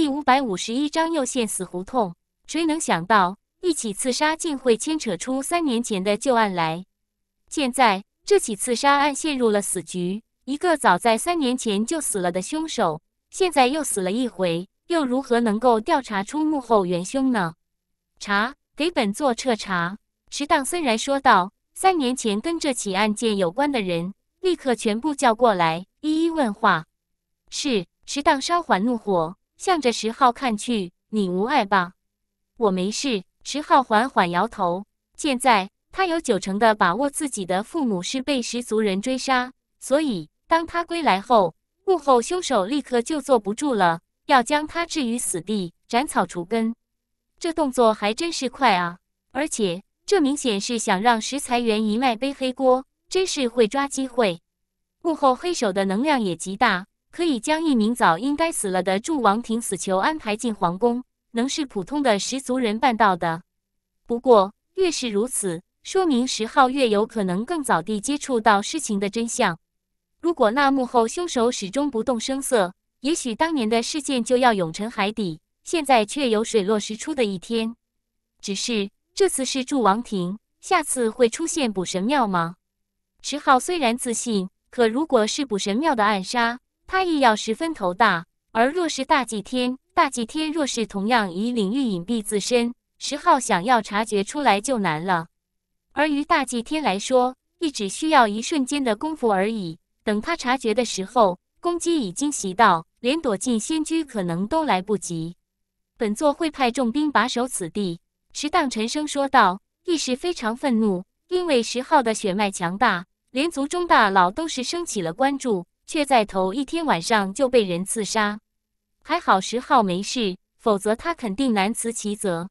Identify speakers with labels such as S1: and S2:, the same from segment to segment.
S1: 第五百五十一章又陷死胡同。谁能想到，一起刺杀竟会牵扯出三年前的旧案来？现在这起刺杀案陷入了死局，一个早在三年前就死了的凶手，现在又死了一回，又如何能够调查出幕后元凶呢？查，给本座彻查！池荡虽然说道：“三年前跟这起案件有关的人，立刻全部叫过来，一一问话。”是，池荡稍缓怒火。向着十号看去，你无碍吧？我没事。十号缓缓摇头。现在他有九成的把握，自己的父母是被十族人追杀，所以当他归来后，幕后凶手立刻就坐不住了，要将他置于死地，斩草除根。这动作还真是快啊！而且这明显是想让石财源一脉背黑锅，真是会抓机会。幕后黑手的能量也极大。可以将一名早应该死了的祝王庭死囚安排进皇宫，能是普通的十族人办到的？不过越是如此，说明石昊越有可能更早地接触到事情的真相。如果那幕后凶手始终不动声色，也许当年的事件就要永沉海底。现在却有水落石出的一天。只是这次是祝王庭，下次会出现捕神庙吗？石昊虽然自信，可如果是捕神庙的暗杀，他亦要十分头大，而若是大祭天，大祭天若是同样以领域隐蔽自身，石号想要察觉出来就难了。而于大祭天来说，亦只需要一瞬间的功夫而已。等他察觉的时候，攻击已经袭到，连躲进仙居可能都来不及。本座会派重兵把守此地。”石荡沉声说道，一时非常愤怒，因为石号的血脉强大，连族中大佬都是升起了关注。却在头一天晚上就被人刺杀，还好石浩没事，否则他肯定难辞其责。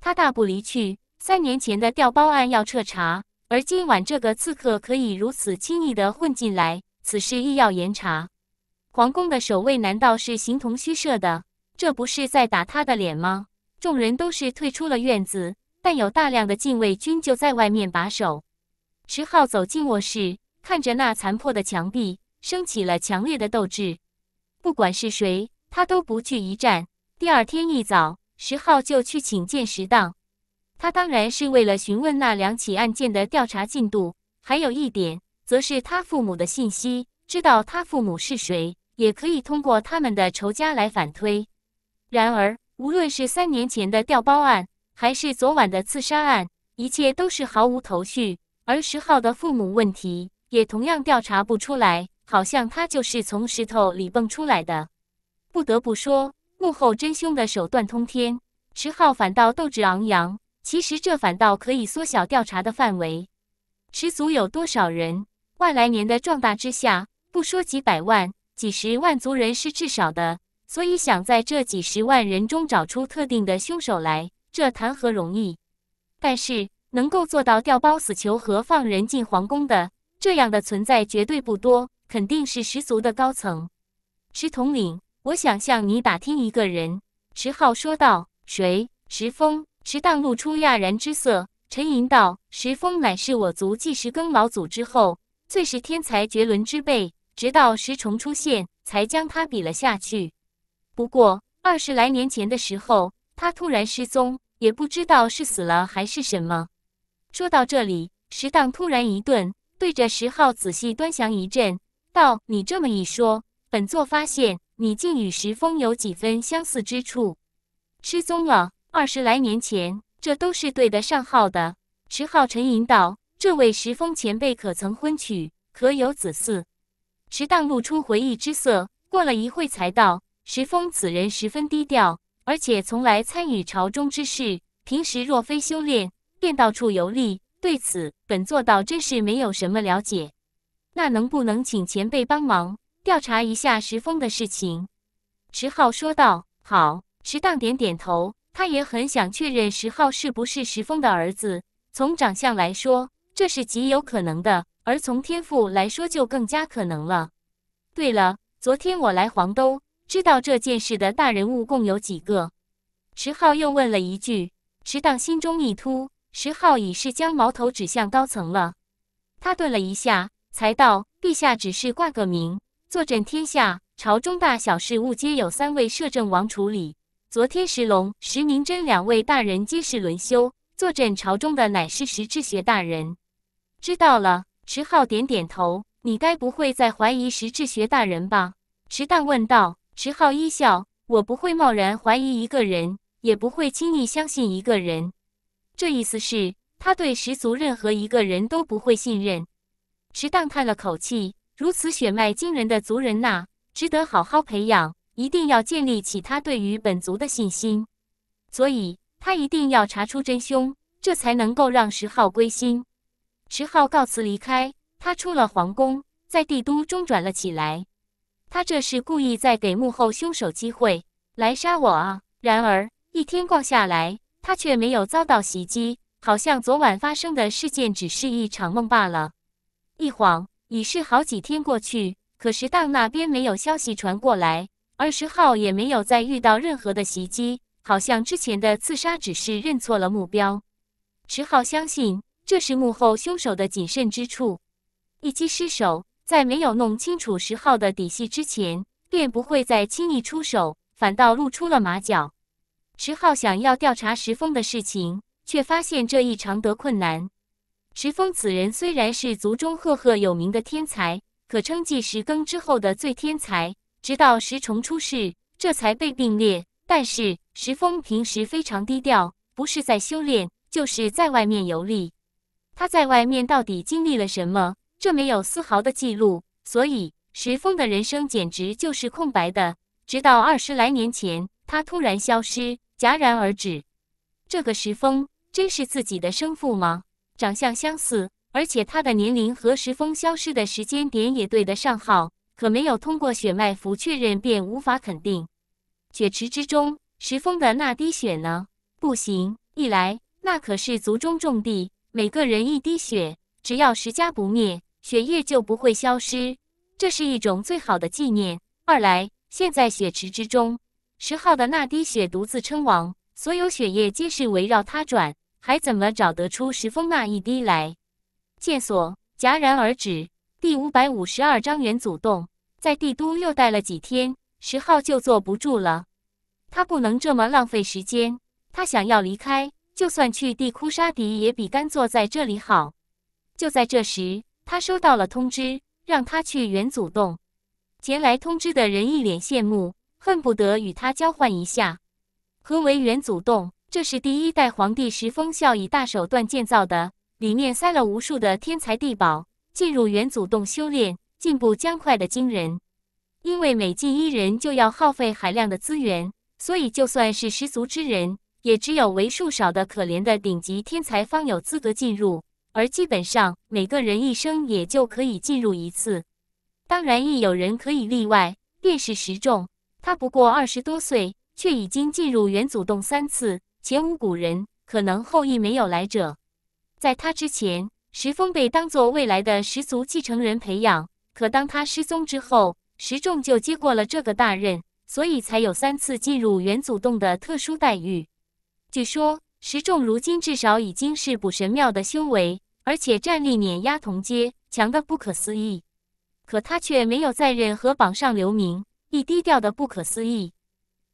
S1: 他大步离去。三年前的调包案要彻查，而今晚这个刺客可以如此轻易地混进来，此事亦要严查。皇宫的守卫难道是形同虚设的？这不是在打他的脸吗？众人都是退出了院子，但有大量的禁卫军就在外面把守。石浩走进卧室，看着那残破的墙壁。升起了强烈的斗志，不管是谁，他都不惧一战。第二天一早，石浩就去请见石道。他当然是为了询问那两起案件的调查进度，还有一点，则是他父母的信息。知道他父母是谁，也可以通过他们的仇家来反推。然而，无论是三年前的调包案，还是昨晚的刺杀案，一切都是毫无头绪。而石浩的父母问题，也同样调查不出来。好像他就是从石头里蹦出来的。不得不说，幕后真凶的手段通天。池浩反倒斗志昂扬。其实这反倒可以缩小调查的范围。十族有多少人？万来年的壮大之下，不说几百万，几十万族人是至少的。所以想在这几十万人中找出特定的凶手来，这谈何容易？但是能够做到调包死囚和放人进皇宫的，这样的存在绝对不多。肯定是十足的高层，池统领，我想向你打听一个人。”池浩说道。“谁？”石峰。池荡露出讶然之色，沉吟道：“石峰乃是我族继石更老祖之后，最是天才绝伦之辈，直到石崇出现，才将他比了下去。不过二十来年前的时候，他突然失踪，也不知道是死了还是什么。”说到这里，石荡突然一顿，对着石浩仔细端详一阵。道：“你这么一说，本座发现你竟与石峰有几分相似之处。失踪了二十来年前，这都是对得上号的。”石浩沉吟道：“这位石峰前辈可曾婚娶？可有子嗣？”池荡露出回忆之色，过了一会才道：“石峰此人十分低调，而且从来参与朝中之事。平时若非修炼，便到处游历。对此，本座倒真是没有什么了解。”那能不能请前辈帮忙调查一下石峰的事情？石浩说道。好，池荡点点头。他也很想确认石浩是不是石峰的儿子。从长相来说，这是极有可能的；而从天赋来说，就更加可能了。对了，昨天我来黄都，知道这件事的大人物共有几个？石浩又问了一句。池荡心中一突，石浩已是将矛头指向高层了。他顿了一下。才道，陛下只是挂个名，坐镇天下，朝中大小事务皆有三位摄政王处理。昨天石龙、石明真两位大人皆是轮休，坐镇朝中的乃是石智学大人。知道了，池浩点点头。你该不会再怀疑石智学大人吧？池旦问道。池浩一笑，我不会贸然怀疑一个人，也不会轻易相信一个人。这意思是，他对十族任何一个人都不会信任。池荡叹了口气：“如此血脉惊人的族人呐，值得好好培养，一定要建立起他对于本族的信心。所以他一定要查出真凶，这才能够让石浩归心。”池浩告辞离开，他出了皇宫，在帝都中转了起来。他这是故意在给幕后凶手机会来杀我啊！然而一天逛下来，他却没有遭到袭击，好像昨晚发生的事件只是一场梦罢了。一晃已是好几天过去，可是荡那边没有消息传过来，而石浩也没有再遇到任何的袭击，好像之前的刺杀只是认错了目标。池浩相信这是幕后凶手的谨慎之处，一击失手，在没有弄清楚石浩的底细之前，便不会再轻易出手，反倒露出了马脚。池浩想要调查石峰的事情，却发现这一常的困难。石峰此人虽然是族中赫赫有名的天才，可称继石更之后的最天才。直到石崇出世，这才被并列。但是石峰平时非常低调，不是在修炼，就是在外面游历。他在外面到底经历了什么？这没有丝毫的记录，所以石峰的人生简直就是空白的。直到二十来年前，他突然消失，戛然而止。这个石峰真是自己的生父吗？长相相似，而且他的年龄和石峰消失的时间点也对得上号，可没有通过血脉符确认便无法肯定。血池之中，石峰的那滴血呢？不行，一来那可是族中重地，每个人一滴血，只要石家不灭，血液就不会消失，这是一种最好的纪念；二来现在血池之中，石昊的那滴血独自称王，所有血液皆是围绕他转。还怎么找得出石峰那一滴来？剑索戛然而止。第五百五十二章元祖洞。在帝都又待了几天，石浩就坐不住了。他不能这么浪费时间，他想要离开，就算去地窟杀敌，也比干坐在这里好。就在这时，他收到了通知，让他去元祖洞。前来通知的人一脸羡慕，恨不得与他交换一下。何为元祖洞？这是第一代皇帝石峰孝以大手段建造的，里面塞了无数的天才地宝。进入元祖洞修炼，进步将快的惊人。因为每进一人就要耗费海量的资源，所以就算是十足之人，也只有为数少的可怜的顶级天才方有资格进入。而基本上每个人一生也就可以进入一次。当然，亦有人可以例外，便是石重。他不过二十多岁，却已经进入元祖洞三次。前无古人，可能后裔没有来者。在他之前，石峰被当做未来的十族继承人培养。可当他失踪之后，石仲就接过了这个大任，所以才有三次进入元祖洞的特殊待遇。据说石仲如今至少已经是补神庙的修为，而且战力碾压同阶，强得不可思议。可他却没有在任何榜上留名，亦低调的不可思议。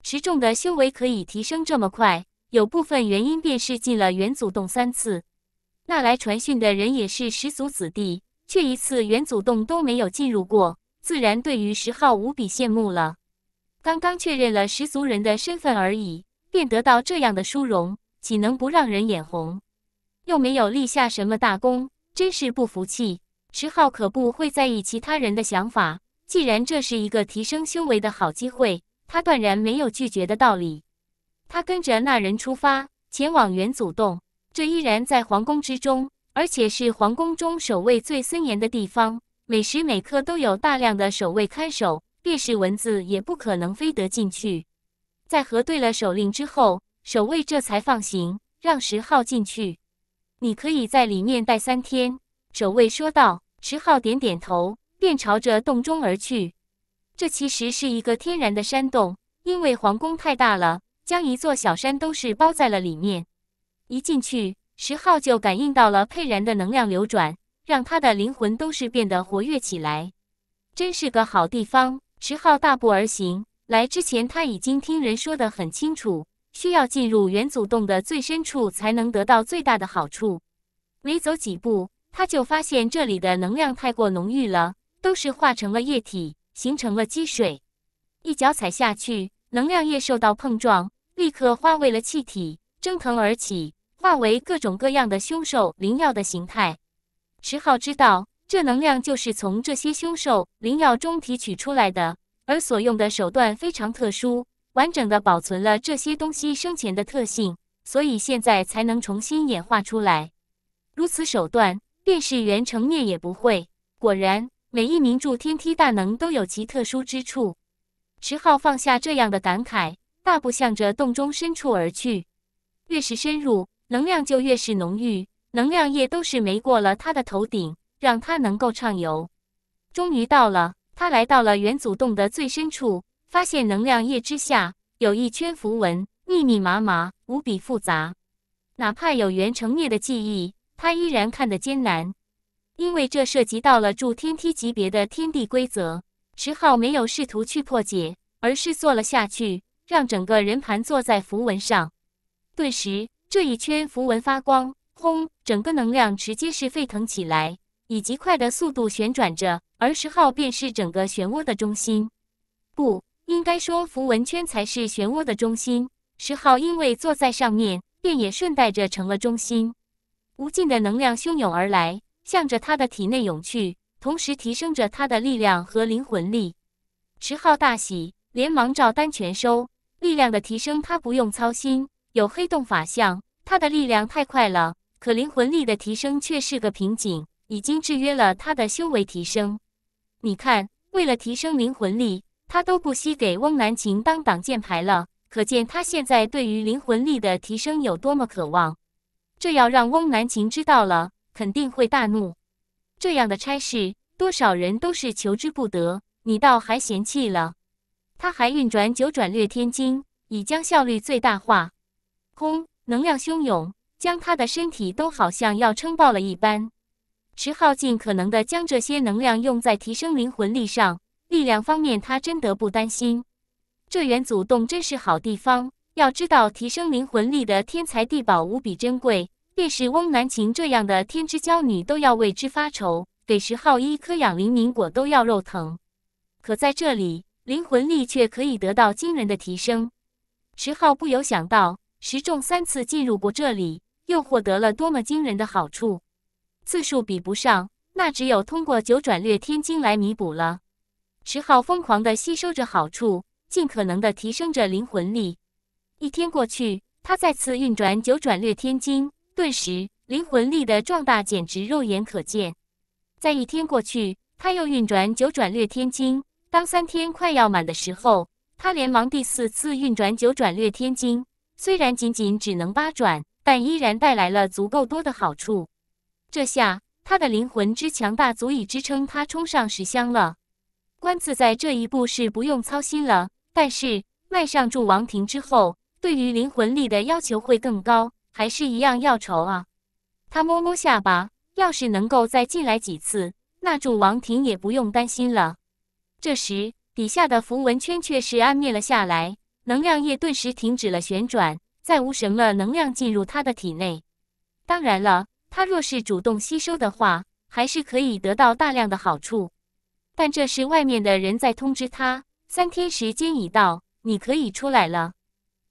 S1: 石重的修为可以提升这么快？有部分原因便是进了元祖洞三次，那来传讯的人也是十族子弟，却一次元祖洞都没有进入过，自然对于石昊无比羡慕了。刚刚确认了十族人的身份而已，便得到这样的殊荣，岂能不让人眼红？又没有立下什么大功，真是不服气。石昊可不会在意其他人的想法，既然这是一个提升修为的好机会，他断然没有拒绝的道理。他跟着那人出发，前往元祖洞。这依然在皇宫之中，而且是皇宫中守卫最森严的地方，每时每刻都有大量的守卫看守，便是蚊子也不可能飞得进去。在核对了手令之后，守卫这才放行，让石浩进去。你可以在里面待三天。”守卫说道。石浩点点头，便朝着洞中而去。这其实是一个天然的山洞，因为皇宫太大了。将一座小山都是包在了里面。一进去，石浩就感应到了佩然的能量流转，让他的灵魂都是变得活跃起来。真是个好地方！石浩大步而行。来之前，他已经听人说的很清楚，需要进入元祖洞的最深处才能得到最大的好处。没走几步，他就发现这里的能量太过浓郁了，都是化成了液体，形成了积水。一脚踩下去，能量液受到碰撞。立刻化为了气体，蒸腾而起，化为各种各样的凶兽灵药的形态。池浩知道，这能量就是从这些凶兽灵药中提取出来的，而所用的手段非常特殊，完整的保存了这些东西生前的特性，所以现在才能重新演化出来。如此手段，便是元成念也不会。果然，每一名助天梯大能都有其特殊之处。池浩放下这样的感慨。大步向着洞中深处而去，越是深入，能量就越是浓郁，能量液都是没过了他的头顶，让他能够畅游。终于到了，他来到了元祖洞的最深处，发现能量液之下有一圈符文，密密麻麻，无比复杂。哪怕有元成灭的记忆，他依然看得艰难，因为这涉及到了筑天梯级别的天地规则，池浩没有试图去破解，而是坐了下去。让整个人盘坐在符文上，顿时这一圈符文发光，轰，整个能量直接是沸腾起来，以极快的速度旋转着，而十号便是整个漩涡的中心。不应该说符文圈才是漩涡的中心，十号因为坐在上面，便也顺带着成了中心。无尽的能量汹涌而来，向着他的体内涌去，同时提升着他的力量和灵魂力。十号大喜，连忙照单全收。力量的提升，他不用操心，有黑洞法相，他的力量太快了。可灵魂力的提升却是个瓶颈，已经制约了他的修为提升。你看，为了提升灵魂力，他都不惜给翁南琴当挡箭牌了，可见他现在对于灵魂力的提升有多么渴望。这要让翁南琴知道了，肯定会大怒。这样的差事，多少人都是求之不得，你倒还嫌弃了。他还运转九转掠天经，以将效率最大化。轰！能量汹涌，将他的身体都好像要撑爆了一般。石浩尽可能的将这些能量用在提升灵魂力上。力量方面，他真的不担心。这元祖洞真是好地方。要知道，提升灵魂力的天才地宝无比珍贵，便是翁南晴这样的天之娇女都要为之发愁。给石浩一颗养灵凝果都要肉疼。可在这里。灵魂力却可以得到惊人的提升，池浩不由想到：十重三次进入过这里，又获得了多么惊人的好处？次数比不上，那只有通过九转掠天经来弥补了。石浩疯狂的吸收着好处，尽可能的提升着灵魂力。一天过去，他再次运转九转掠天经，顿时灵魂力的壮大简直肉眼可见。再一天过去，他又运转九转掠天经，当三天快要满的时候，他连忙第四次运转九转掠天经。虽然仅仅只能八转，但依然带来了足够多的好处。这下他的灵魂之强大，足以支撑他冲上十香了。官字在这一步是不用操心了，但是迈上祝王庭之后，对于灵魂力的要求会更高，还是一样要愁啊。他摸摸下巴，要是能够再进来几次，那祝王庭也不用担心了。这时，底下的符文圈却是暗灭了下来，能量液顿时停止了旋转，再无什么能量进入他的体内。当然了，他若是主动吸收的话，还是可以得到大量的好处。但这是外面的人在通知他，三天时间已到，你可以出来了。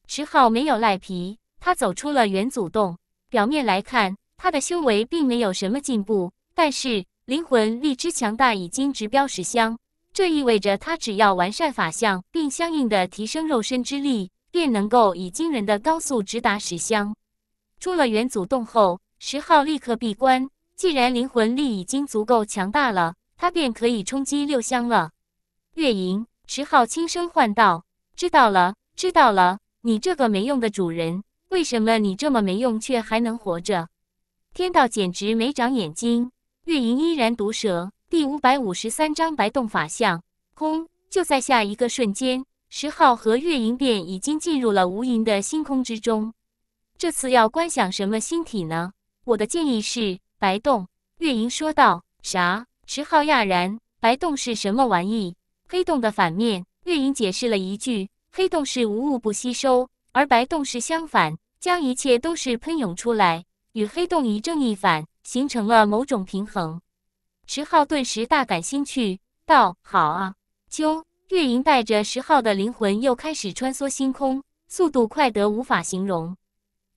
S1: 池浩没有赖皮，他走出了元祖洞。表面来看，他的修为并没有什么进步，但是灵魂力之强大已经直飚十香。这意味着他只要完善法相，并相应的提升肉身之力，便能够以惊人的高速直达十香。出了元祖洞后，石昊立刻闭关。既然灵魂力已经足够强大了，他便可以冲击六香了。月莹，石昊轻声唤道：“知道了，知道了。你这个没用的主人，为什么你这么没用却还能活着？天道简直没长眼睛！”月莹依然毒舌。第五百五十三章白洞法相。空就在下一个瞬间，石号和月银便已经进入了无垠的星空之中。这次要观想什么星体呢？我的建议是白洞。月莹说道：“啥？”石号讶然：“白洞是什么玩意？”黑洞的反面。月莹解释了一句：“黑洞是无物不吸收，而白洞是相反，将一切都是喷涌出来，与黑洞一正一反，形成了某种平衡。”石浩顿时大感兴趣，道：“好啊！”秋月莹带着石浩的灵魂又开始穿梭星空，速度快得无法形容。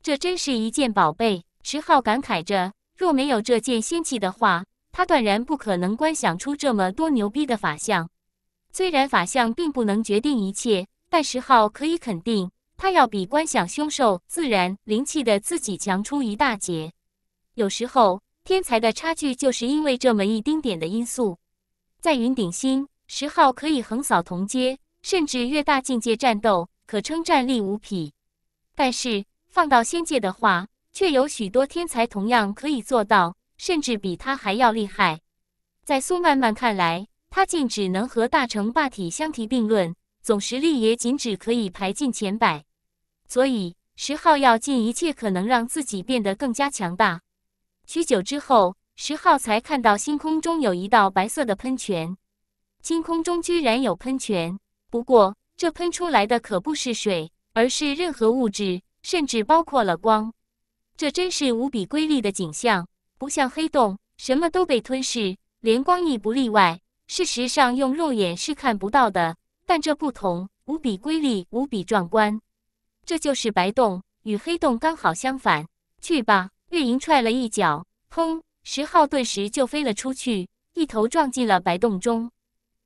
S1: 这真是一件宝贝，石浩感慨着。若没有这件仙器的话，他断然不可能观想出这么多牛逼的法相。虽然法相并不能决定一切，但石浩可以肯定，他要比观想凶兽、自然灵气的自己强出一大截。有时候。天才的差距就是因为这么一丁点的因素。在云顶星，石昊可以横扫同阶，甚至越大境界战斗，可称战力无匹。但是放到仙界的话，却有许多天才同样可以做到，甚至比他还要厉害。在苏曼曼看来，他竟只能和大成霸体相提并论，总实力也仅只可以排进前百。所以，石昊要尽一切可能让自己变得更加强大。许久之后，十号才看到星空中有一道白色的喷泉。星空中居然有喷泉，不过这喷出来的可不是水，而是任何物质，甚至包括了光。这真是无比瑰丽的景象，不像黑洞什么都被吞噬，连光亦不例外。事实上，用肉眼是看不到的，但这不同，无比瑰丽，无比壮观。这就是白洞，与黑洞刚好相反。去吧。月莹踹了一脚，砰！石昊顿时就飞了出去，一头撞进了白洞中。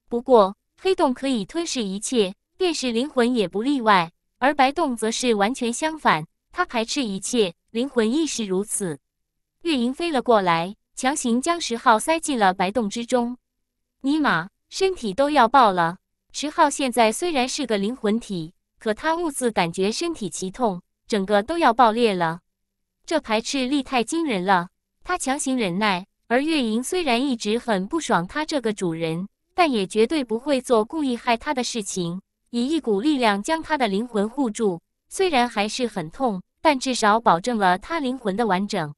S1: 不过黑洞可以吞噬一切，便是灵魂也不例外。而白洞则是完全相反，它排斥一切，灵魂亦是如此。月莹飞了过来，强行将石昊塞进了白洞之中。尼玛，身体都要爆了！石昊现在虽然是个灵魂体，可他兀自感觉身体奇痛，整个都要爆裂了。这排斥力太惊人了，他强行忍耐。而月莹虽然一直很不爽他这个主人，但也绝对不会做故意害他的事情，以一股力量将他的灵魂护住。虽然还是很痛，但至少保证了他灵魂的完整。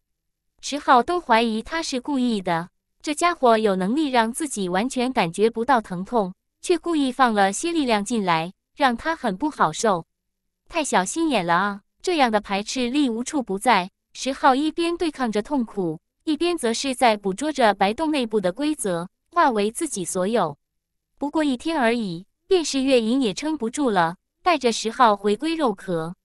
S1: 池浩都怀疑他是故意的，这家伙有能力让自己完全感觉不到疼痛，却故意放了些力量进来，让他很不好受。太小心眼了啊！这样的排斥力无处不在。石昊一边对抗着痛苦，一边则是在捕捉着白洞内部的规则，化为自己所有。不过一天而已，便是月影也撑不住了，带着石昊回归肉壳。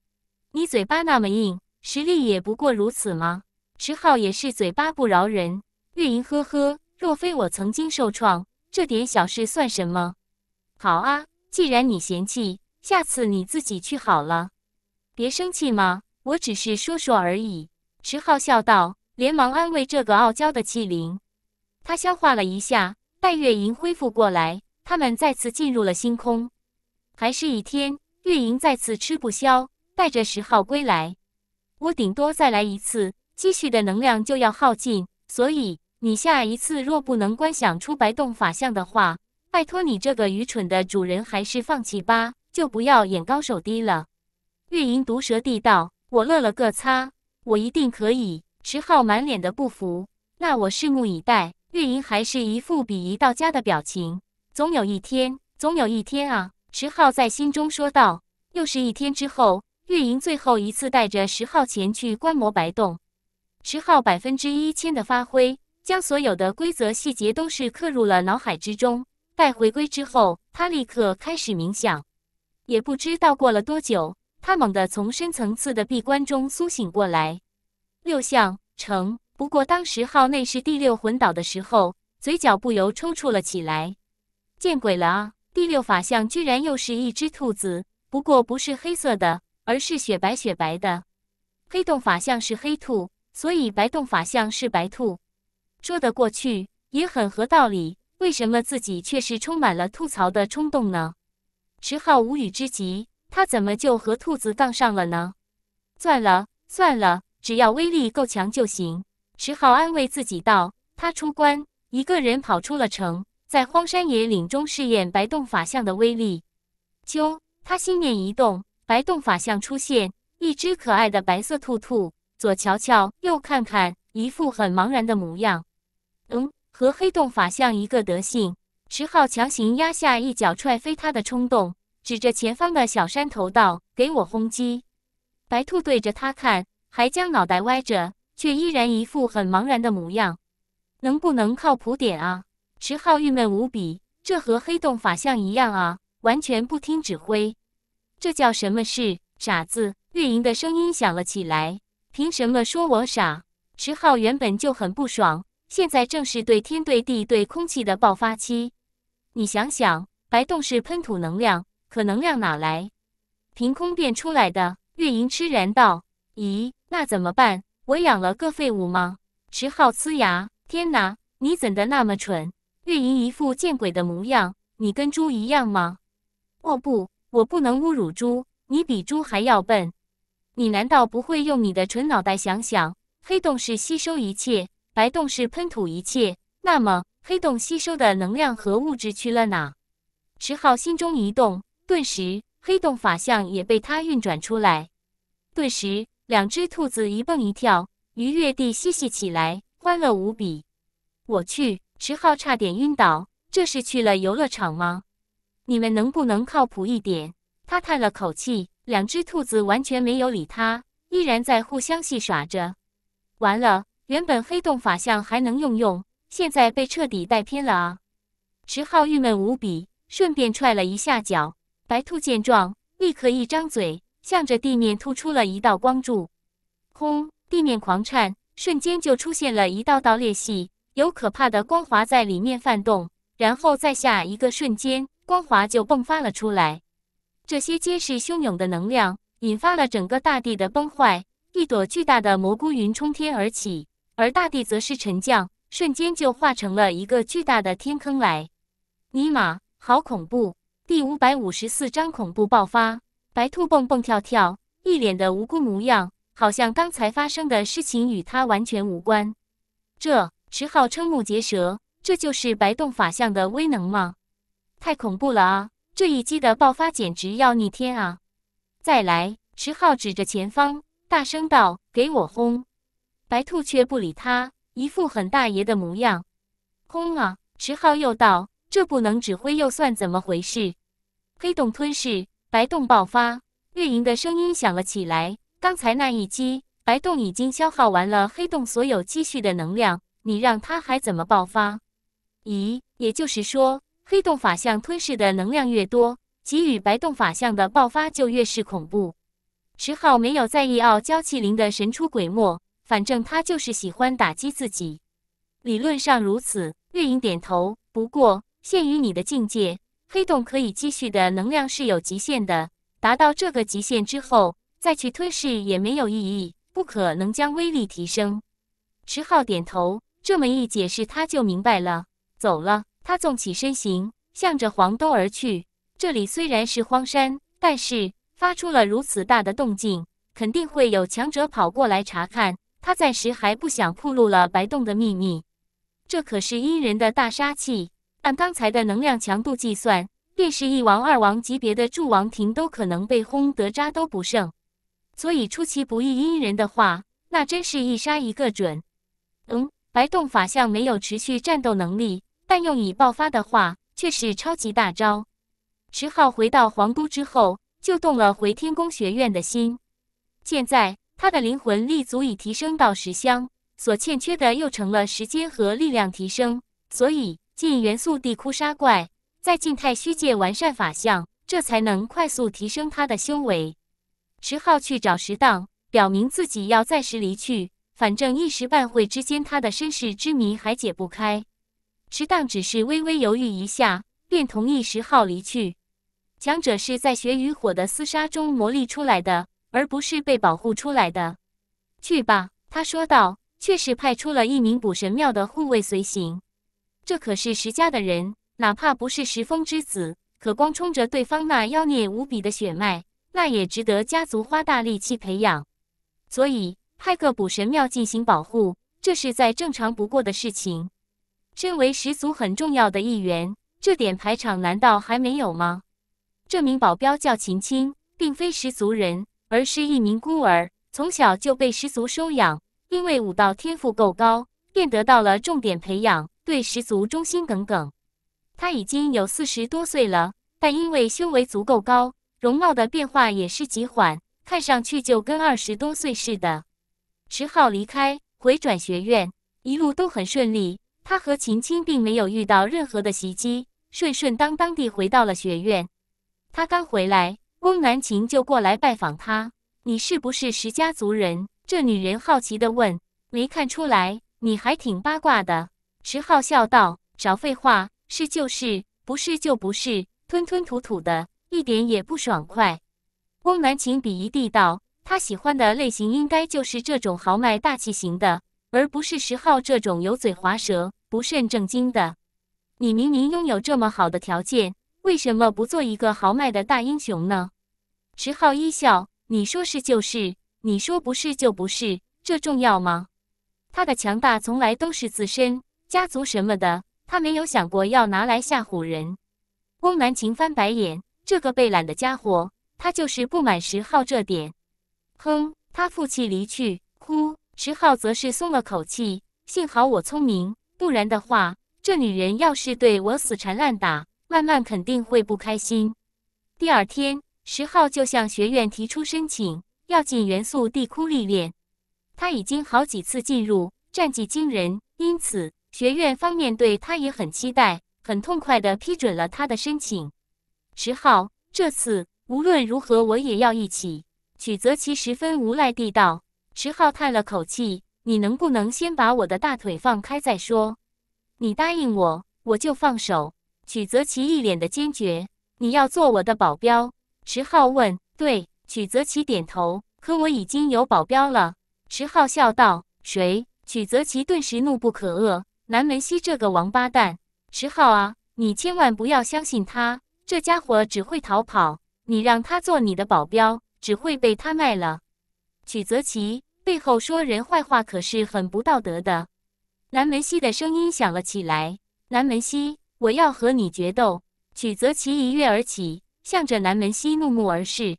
S1: 你嘴巴那么硬，实力也不过如此吗？石昊也是嘴巴不饶人。月影呵呵，若非我曾经受创，这点小事算什么？好啊，既然你嫌弃，下次你自己去好了。别生气嘛，我只是说说而已。石浩笑道，连忙安慰这个傲娇的器灵。他消化了一下，待月银恢复过来，他们再次进入了星空。还是一天，月银再次吃不消，带着石浩归来。我顶多再来一次，积蓄的能量就要耗尽，所以你下一次若不能观想出白洞法相的话，拜托你这个愚蠢的主人，还是放弃吧，就不要眼高手低了。月银毒舌地道：“我乐了个擦。”我一定可以！池浩满脸的不服。那我拭目以待。月莹还是一副鄙夷到家的表情。总有一天，总有一天啊！池浩在心中说道。又是一天之后，月莹最后一次带着十浩前去观摩白洞。池浩百分之一千的发挥，将所有的规则细节都是刻入了脑海之中。待回归之后，他立刻开始冥想。也不知道过了多久。他猛地从深层次的闭关中苏醒过来，六相成。不过当时号内是第六魂岛的时候，嘴角不由抽搐了起来。见鬼了啊！第六法相居然又是一只兔子，不过不是黑色的，而是雪白雪白的。黑洞法相是黑兔，所以白洞法相是白兔，说得过去，也很合道理。为什么自己却是充满了吐槽的冲动呢？池浩无语之极。他怎么就和兔子杠上了呢？算了算了，只要威力够强就行。池浩安慰自己道：“他出关，一个人跑出了城，在荒山野岭中试验白洞法相的威力。”“啾！”他心念一动，白洞法相出现，一只可爱的白色兔兔，左瞧瞧，右看看，一副很茫然的模样。“嗯，和黑洞法相一个德性。”池浩强行压下一脚踹飞他的冲动。指着前方的小山头道：“给我轰击！”白兔对着他看，还将脑袋歪着，却依然一副很茫然的模样。能不能靠谱点啊？池浩郁闷无比，这和黑洞法相一样啊，完全不听指挥。这叫什么事？傻子！月莹的声音响了起来：“凭什么说我傻？”池浩原本就很不爽，现在正是对天、对地、对空气的爆发期。你想想，白洞是喷吐能量。可能量哪来？凭空变出来的？月银痴然道：“咦，那怎么办？我养了个废物吗？”池浩呲牙：“天哪，你怎的那么蠢？”月银一副见鬼的模样：“你跟猪一样吗？”“哦不，我不能侮辱猪。”“你比猪还要笨。”“你难道不会用你的蠢脑袋想想？黑洞是吸收一切，白洞是喷吐一切。那么，黑洞吸收的能量和物质去了哪？”池浩心中一动。顿时，黑洞法相也被他运转出来。顿时，两只兔子一蹦一跳，愉悦地嬉戏起来，欢乐无比。我去，池浩差点晕倒，这是去了游乐场吗？你们能不能靠谱一点？他叹了口气，两只兔子完全没有理他，依然在互相戏耍着。完了，原本黑洞法相还能用用，现在被彻底带偏了啊！池浩郁闷无比，顺便踹了一下脚。白兔见状，立刻一张嘴，向着地面吐出了一道光柱。轰！地面狂颤，瞬间就出现了一道道裂隙，有可怕的光华在里面翻动。然后在下一个瞬间，光华就迸发了出来。这些皆是汹涌的能量，引发了整个大地的崩坏。一朵巨大的蘑菇云冲天而起，而大地则是沉降，瞬间就化成了一个巨大的天坑来。尼玛，好恐怖！第五百五十四章恐怖爆发。白兔蹦蹦跳跳，一脸的无辜模样，好像刚才发生的事情与他完全无关。这池浩瞠目结舌，这就是白洞法相的威能吗？太恐怖了啊！这一击的爆发简直要逆天啊！再来，池浩指着前方，大声道：“给我轰！”白兔却不理他，一副很大爷的模样。轰啊！池浩又道。这不能指挥又算怎么回事？黑洞吞噬，白洞爆发。月莹的声音响了起来。刚才那一击，白洞已经消耗完了黑洞所有积蓄的能量，你让他还怎么爆发？咦，也就是说，黑洞法相吞噬的能量越多，给予白洞法相的爆发就越是恐怖。池浩没有在意傲娇气灵的神出鬼没，反正他就是喜欢打击自己。理论上如此，月影点头。不过。限于你的境界，黑洞可以积蓄的能量是有极限的。达到这个极限之后，再去吞噬也没有意义，不可能将威力提升。池浩点头，这么一解释，他就明白了。走了，他纵起身形，向着黄东而去。这里虽然是荒山，但是发出了如此大的动静，肯定会有强者跑过来查看。他暂时还不想暴露了白洞的秘密，这可是阴人的大杀器。按刚才的能量强度计算，便是一王二王级别的柱王庭都可能被轰得渣都不剩。所以出其不意阴人的话，那真是一杀一个准。嗯，白洞法相没有持续战斗能力，但用以爆发的话，却是超级大招。池浩回到皇都之后，就动了回天宫学院的心。现在他的灵魂力足以提升到十香，所欠缺的又成了时间和力量提升，所以。进元素地窟杀怪，在静态虚界完善法相，这才能快速提升他的修为。石号去找石荡，表明自己要暂时离去，反正一时半会之间他的身世之谜还解不开。石荡只是微微犹豫一下，便同意石号离去。强者是在血与火的厮杀中磨砺出来的，而不是被保护出来的。去吧，他说道，确实派出了一名捕神庙的护卫随行。这可是石家的人，哪怕不是石峰之子，可光冲着对方那妖孽无比的血脉，那也值得家族花大力气培养。所以派个捕神庙进行保护，这是再正常不过的事情。身为十族很重要的一员，这点排场难道还没有吗？这名保镖叫秦青，并非十族人，而是一名孤儿，从小就被十族收养。因为武道天赋够高，便得到了重点培养。对十族忠心耿耿，他已经有四十多岁了，但因为修为足够高，容貌的变化也是极缓，看上去就跟二十多岁似的。十浩离开回转学院，一路都很顺利，他和秦青并没有遇到任何的袭击，顺顺当当地回到了学院。他刚回来，翁南琴就过来拜访他：“你是不是石家族人？”这女人好奇地问：“没看出来，你还挺八卦的。”石浩笑道：“少废话，是就是，不是就不是。”吞吞吐吐的，一点也不爽快。翁南晴鄙夷地道：“他喜欢的类型应该就是这种豪迈大气型的，而不是石浩这种油嘴滑舌、不甚正经的。你明明拥有这么好的条件，为什么不做一个豪迈的大英雄呢？”石浩一笑：“你说是就是，你说不是就不是，这重要吗？他的强大从来都是自身。”家族什么的，他没有想过要拿来吓唬人。翁南晴翻白眼，这个被懒的家伙，他就是不满石浩这点。哼，他负气离去。呼，石浩则是松了口气，幸好我聪明，不然的话，这女人要是对我死缠烂打，曼曼肯定会不开心。第二天，石浩就向学院提出申请，要进元素地窟历练。他已经好几次进入，战绩惊人，因此。学院方面对他也很期待，很痛快的批准了他的申请。池浩，这次无论如何我也要一起。曲泽奇十分无赖地道。池浩叹了口气：“你能不能先把我的大腿放开再说？你答应我，我就放手。”曲泽奇一脸的坚决：“你要做我的保镖。”池浩问：“对？”曲泽奇点头。可我已经有保镖了。池浩笑道：“谁？”曲泽奇顿时怒不可遏。南门西，这个王八蛋！池浩啊，你千万不要相信他，这家伙只会逃跑。你让他做你的保镖，只会被他卖了。曲泽奇背后说人坏话可是很不道德的。南门西的声音响了起来：“南门西，我要和你决斗！”曲泽奇一跃而起，向着南门西怒目而视：“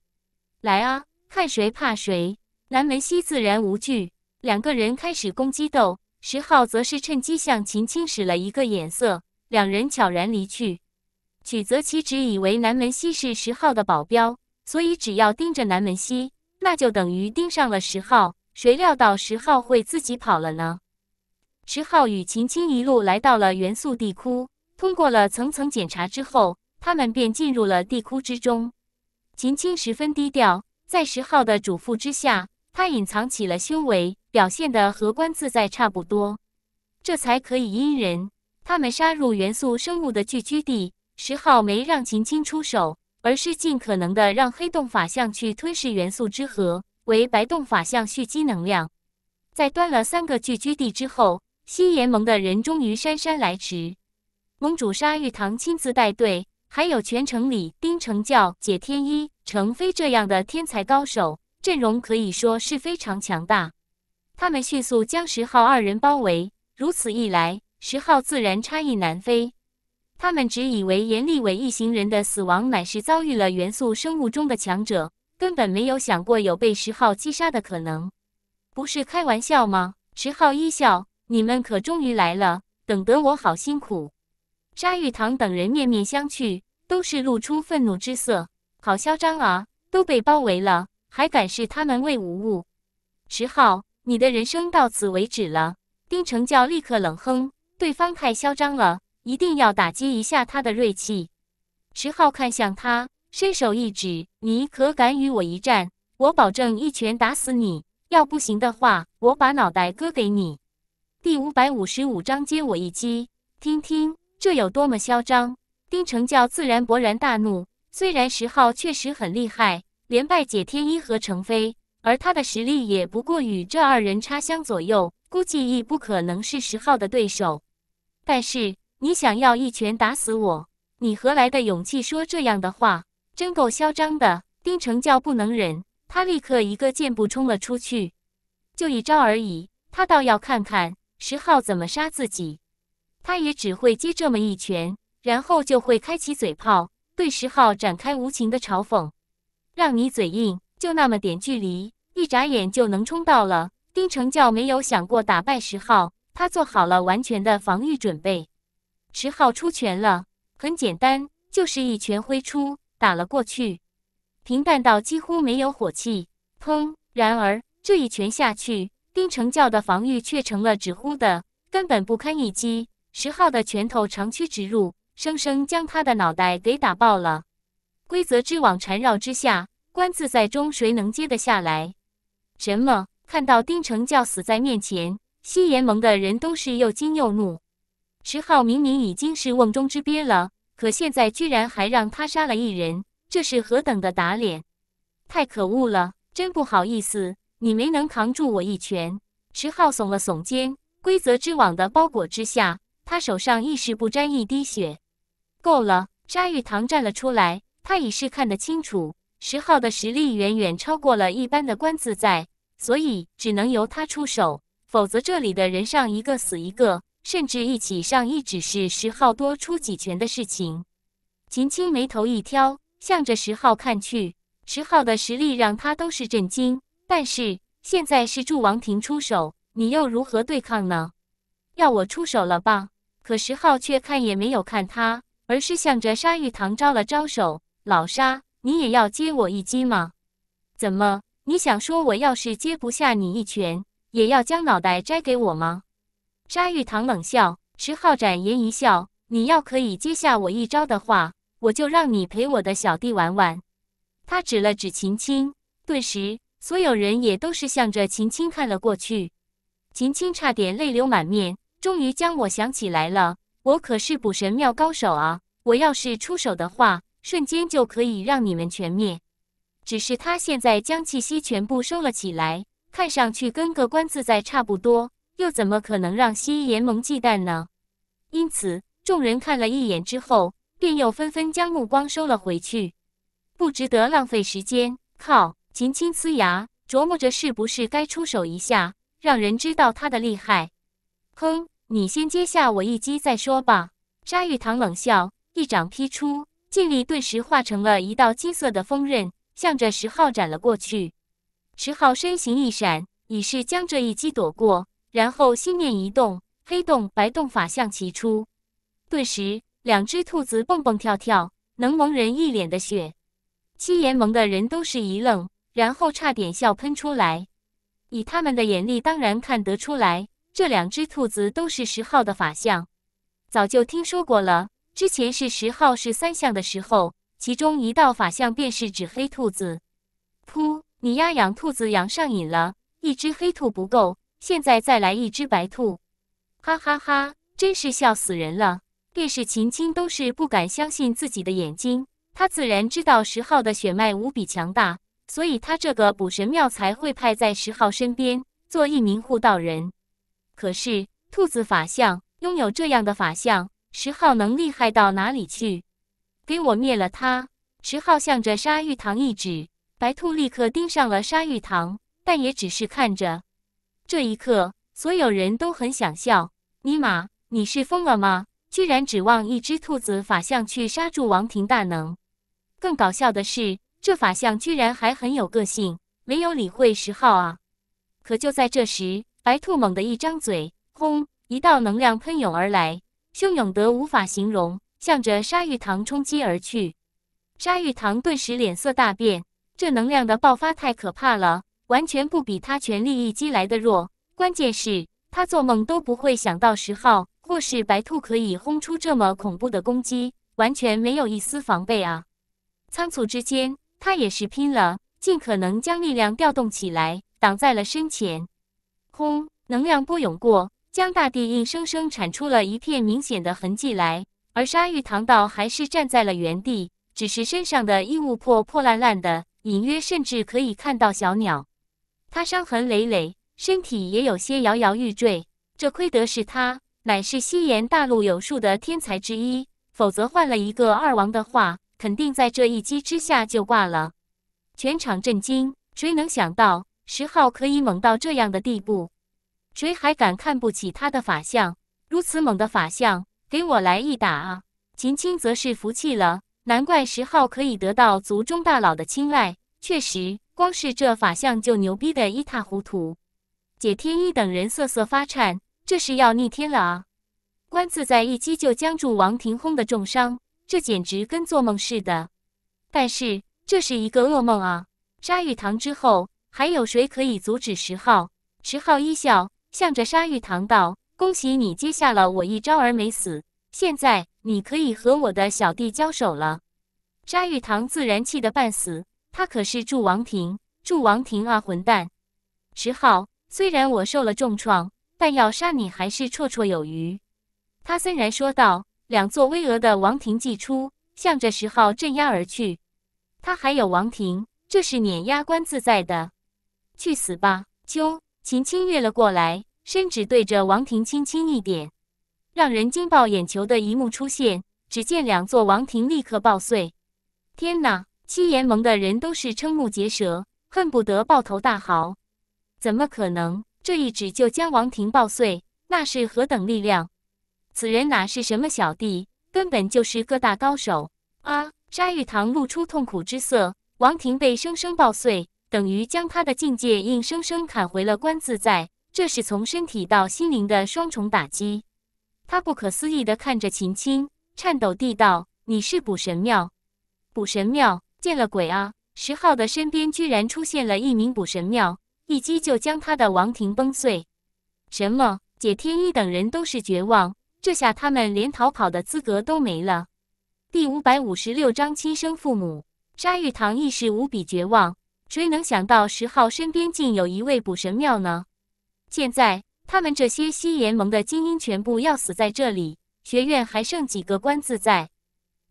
S1: 来啊，看谁怕谁！”南门西自然无惧，两个人开始攻击斗。石浩则是趁机向秦青使了一个眼色，两人悄然离去。曲泽奇只以为南门西是石浩的保镖，所以只要盯着南门西，那就等于盯上了石浩。谁料到石浩会自己跑了呢？石浩与秦青一路来到了元素地窟，通过了层层检查之后，他们便进入了地窟之中。秦青十分低调，在石浩的嘱咐之下，他隐藏起了修为。表现的和观自在差不多，这才可以阴人。他们杀入元素生物的聚居地，石号没让秦青出手，而是尽可能的让黑洞法相去吞噬元素之核，为白洞法相蓄积能量。在端了三个聚居地之后，西炎盟的人终于姗姗来迟。盟主沙玉堂亲自带队，还有全城里丁成教、解天一、程飞这样的天才高手，阵容可以说是非常强大。他们迅速将石号二人包围，如此一来，石号自然插翼难飞。他们只以为严立伟一行人的死亡乃是遭遇了元素生物中的强者，根本没有想过有被石号击杀的可能。不是开玩笑吗？石号一笑：“你们可终于来了，等得我好辛苦。”沙玉堂等人面面相觑，都是露出愤怒之色：“好嚣张啊！都被包围了，还敢视他们为无物？”石号，你的人生到此为止了！丁成教立刻冷哼，对方太嚣张了，一定要打击一下他的锐气。石浩看向他，伸手一指：“你可敢与我一战？我保证一拳打死你。要不行的话，我把脑袋割给你。”第五百五十五章接我一击，听听这有多么嚣张！丁成教自然勃然大怒，虽然石浩确实很厉害，连败解天一和程飞。而他的实力也不过与这二人差相左右，估计亦不可能是石号的对手。但是你想要一拳打死我，你何来的勇气说这样的话？真够嚣张的！丁成教不能忍，他立刻一个箭步冲了出去。就一招而已，他倒要看看石号怎么杀自己。他也只会接这么一拳，然后就会开启嘴炮，对石号展开无情的嘲讽，让你嘴硬。就那么点距离，一眨眼就能冲到了。丁成教没有想过打败石浩，他做好了完全的防御准备。石浩出拳了，很简单，就是一拳挥出，打了过去，平淡到几乎没有火气。砰！然而这一拳下去，丁成教的防御却成了纸糊的，根本不堪一击。石浩的拳头长驱直入，生生将他的脑袋给打爆了。规则之网缠绕之下。观自在中，谁能接得下来？什么？看到丁成教死在面前，西炎盟的人都是又惊又怒。池浩明明已经是瓮中之鳖了，可现在居然还让他杀了一人，这是何等的打脸！太可恶了，真不好意思，你没能扛住我一拳。池浩耸了耸肩，规则之网的包裹之下，他手上亦是不沾一滴血。够了！沙玉堂站了出来，他已是看得清楚。石浩的实力远远超过了一般的关自在，所以只能由他出手，否则这里的人上一个死一个，甚至一起上，一只是石浩多出几拳的事情。秦青眉头一挑，向着石浩看去。石浩的实力让他都是震惊，但是现在是祝王庭出手，你又如何对抗呢？要我出手了吧？可石浩却看也没有看他，而是向着沙玉堂招了招手，老沙。你也要接我一击吗？怎么，你想说我要是接不下你一拳，也要将脑袋摘给我吗？沙玉堂冷笑，池浩展颜一笑：“你要可以接下我一招的话，我就让你陪我的小弟玩玩。”他指了指秦青，顿时所有人也都是向着秦青看了过去。秦青差点泪流满面，终于将我想起来了，我可是捕神庙高手啊！我要是出手的话。瞬间就可以让你们全灭，只是他现在将气息全部收了起来，看上去跟个观自在差不多，又怎么可能让西炎盟忌惮呢？因此，众人看了一眼之后，便又纷纷将目光收了回去，不值得浪费时间。靠！秦青呲牙，琢磨着是不是该出手一下，让人知道他的厉害。哼，你先接下我一击再说吧。沙玉堂冷笑，一掌劈出。劲力顿时化成了一道金色的锋刃，向着石浩斩了过去。石浩身形一闪，已是将这一击躲过，然后心念一动，黑洞白洞法相齐出，顿时两只兔子蹦蹦跳跳，能蒙人一脸的血。七联盟的人都是一愣，然后差点笑喷出来。以他们的眼力，当然看得出来，这两只兔子都是石浩的法相，早就听说过了。之前是十号是三相的时候，其中一道法相便是指黑兔子。噗！你丫养兔子养上瘾了，一只黑兔不够，现在再来一只白兔，哈哈哈，真是笑死人了！便是秦青都是不敢相信自己的眼睛。他自然知道十号的血脉无比强大，所以他这个捕神庙才会派在十号身边做一名护道人。可是兔子法相拥有这样的法相。石昊能厉害到哪里去？给我灭了他！石昊向着沙玉堂一指，白兔立刻盯上了沙玉堂，但也只是看着。这一刻，所有人都很想笑。尼玛，你是疯了吗？居然指望一只兔子法相去杀住王庭大能！更搞笑的是，这法相居然还很有个性，没有理会石昊啊。可就在这时，白兔猛地一张嘴，轰，一道能量喷涌而来。汹涌得无法形容，向着鲨玉堂冲击而去。鲨玉堂顿时脸色大变，这能量的爆发太可怕了，完全不比他全力一击来的弱。关键是，他做梦都不会想到十号或是白兔可以轰出这么恐怖的攻击，完全没有一丝防备啊！仓促之间，他也是拼了，尽可能将力量调动起来，挡在了身前。轰！能量波涌过。将大地硬生生铲出了一片明显的痕迹来，而沙玉堂倒还是站在了原地，只是身上的衣物破破烂烂的，隐约甚至可以看到小鸟。他伤痕累累，身体也有些摇摇欲坠。这亏得是他，乃是西炎大陆有数的天才之一，否则换了一个二王的话，肯定在这一击之下就挂了。全场震惊，谁能想到石昊可以猛到这样的地步？谁还敢看不起他的法相？如此猛的法相，给我来一打啊！秦青则是服气了，难怪石昊可以得到族中大佬的青睐。确实，光是这法相就牛逼的一塌糊涂。解天一等人瑟瑟发颤，这是要逆天了啊！关自在一击就将住王庭轰的重伤，这简直跟做梦似的。但是这是一个噩梦啊！沙玉堂之后还有谁可以阻止石昊？石昊一笑。向着沙玉堂道：“恭喜你接下了我一招而没死，现在你可以和我的小弟交手了。”沙玉堂自然气得半死，他可是祝王庭，祝王庭啊，混蛋！十号，虽然我受了重创，但要杀你还是绰绰有余。”他森然说道。两座巍峨的王庭祭出，向着十号镇压而去。他还有王庭，这是碾压官自在的，去死吧，丘！秦青跃了过来，伸指对着王庭轻轻一点，让人惊爆眼球的一幕出现。只见两座王庭立刻爆碎！天哪！七炎盟的人都是瞠目结舌，恨不得抱头大嚎。怎么可能？这一指就将王庭爆碎，那是何等力量？此人哪是什么小弟，根本就是各大高手啊！沙玉堂露出痛苦之色，王庭被生生爆碎。等于将他的境界硬生生砍回了观自在，这是从身体到心灵的双重打击。他不可思议的看着秦青，颤抖地道：“你是捕神庙？捕神庙，见了鬼啊！”石浩的身边居然出现了一名捕神庙，一击就将他的王庭崩碎。什么？解天一等人都是绝望，这下他们连逃跑的资格都没了。第五百五十六章亲生父母。沙玉堂亦是无比绝望。谁能想到十号身边竟有一位捕神庙呢？现在他们这些西联盟的精英全部要死在这里，学院还剩几个官自在？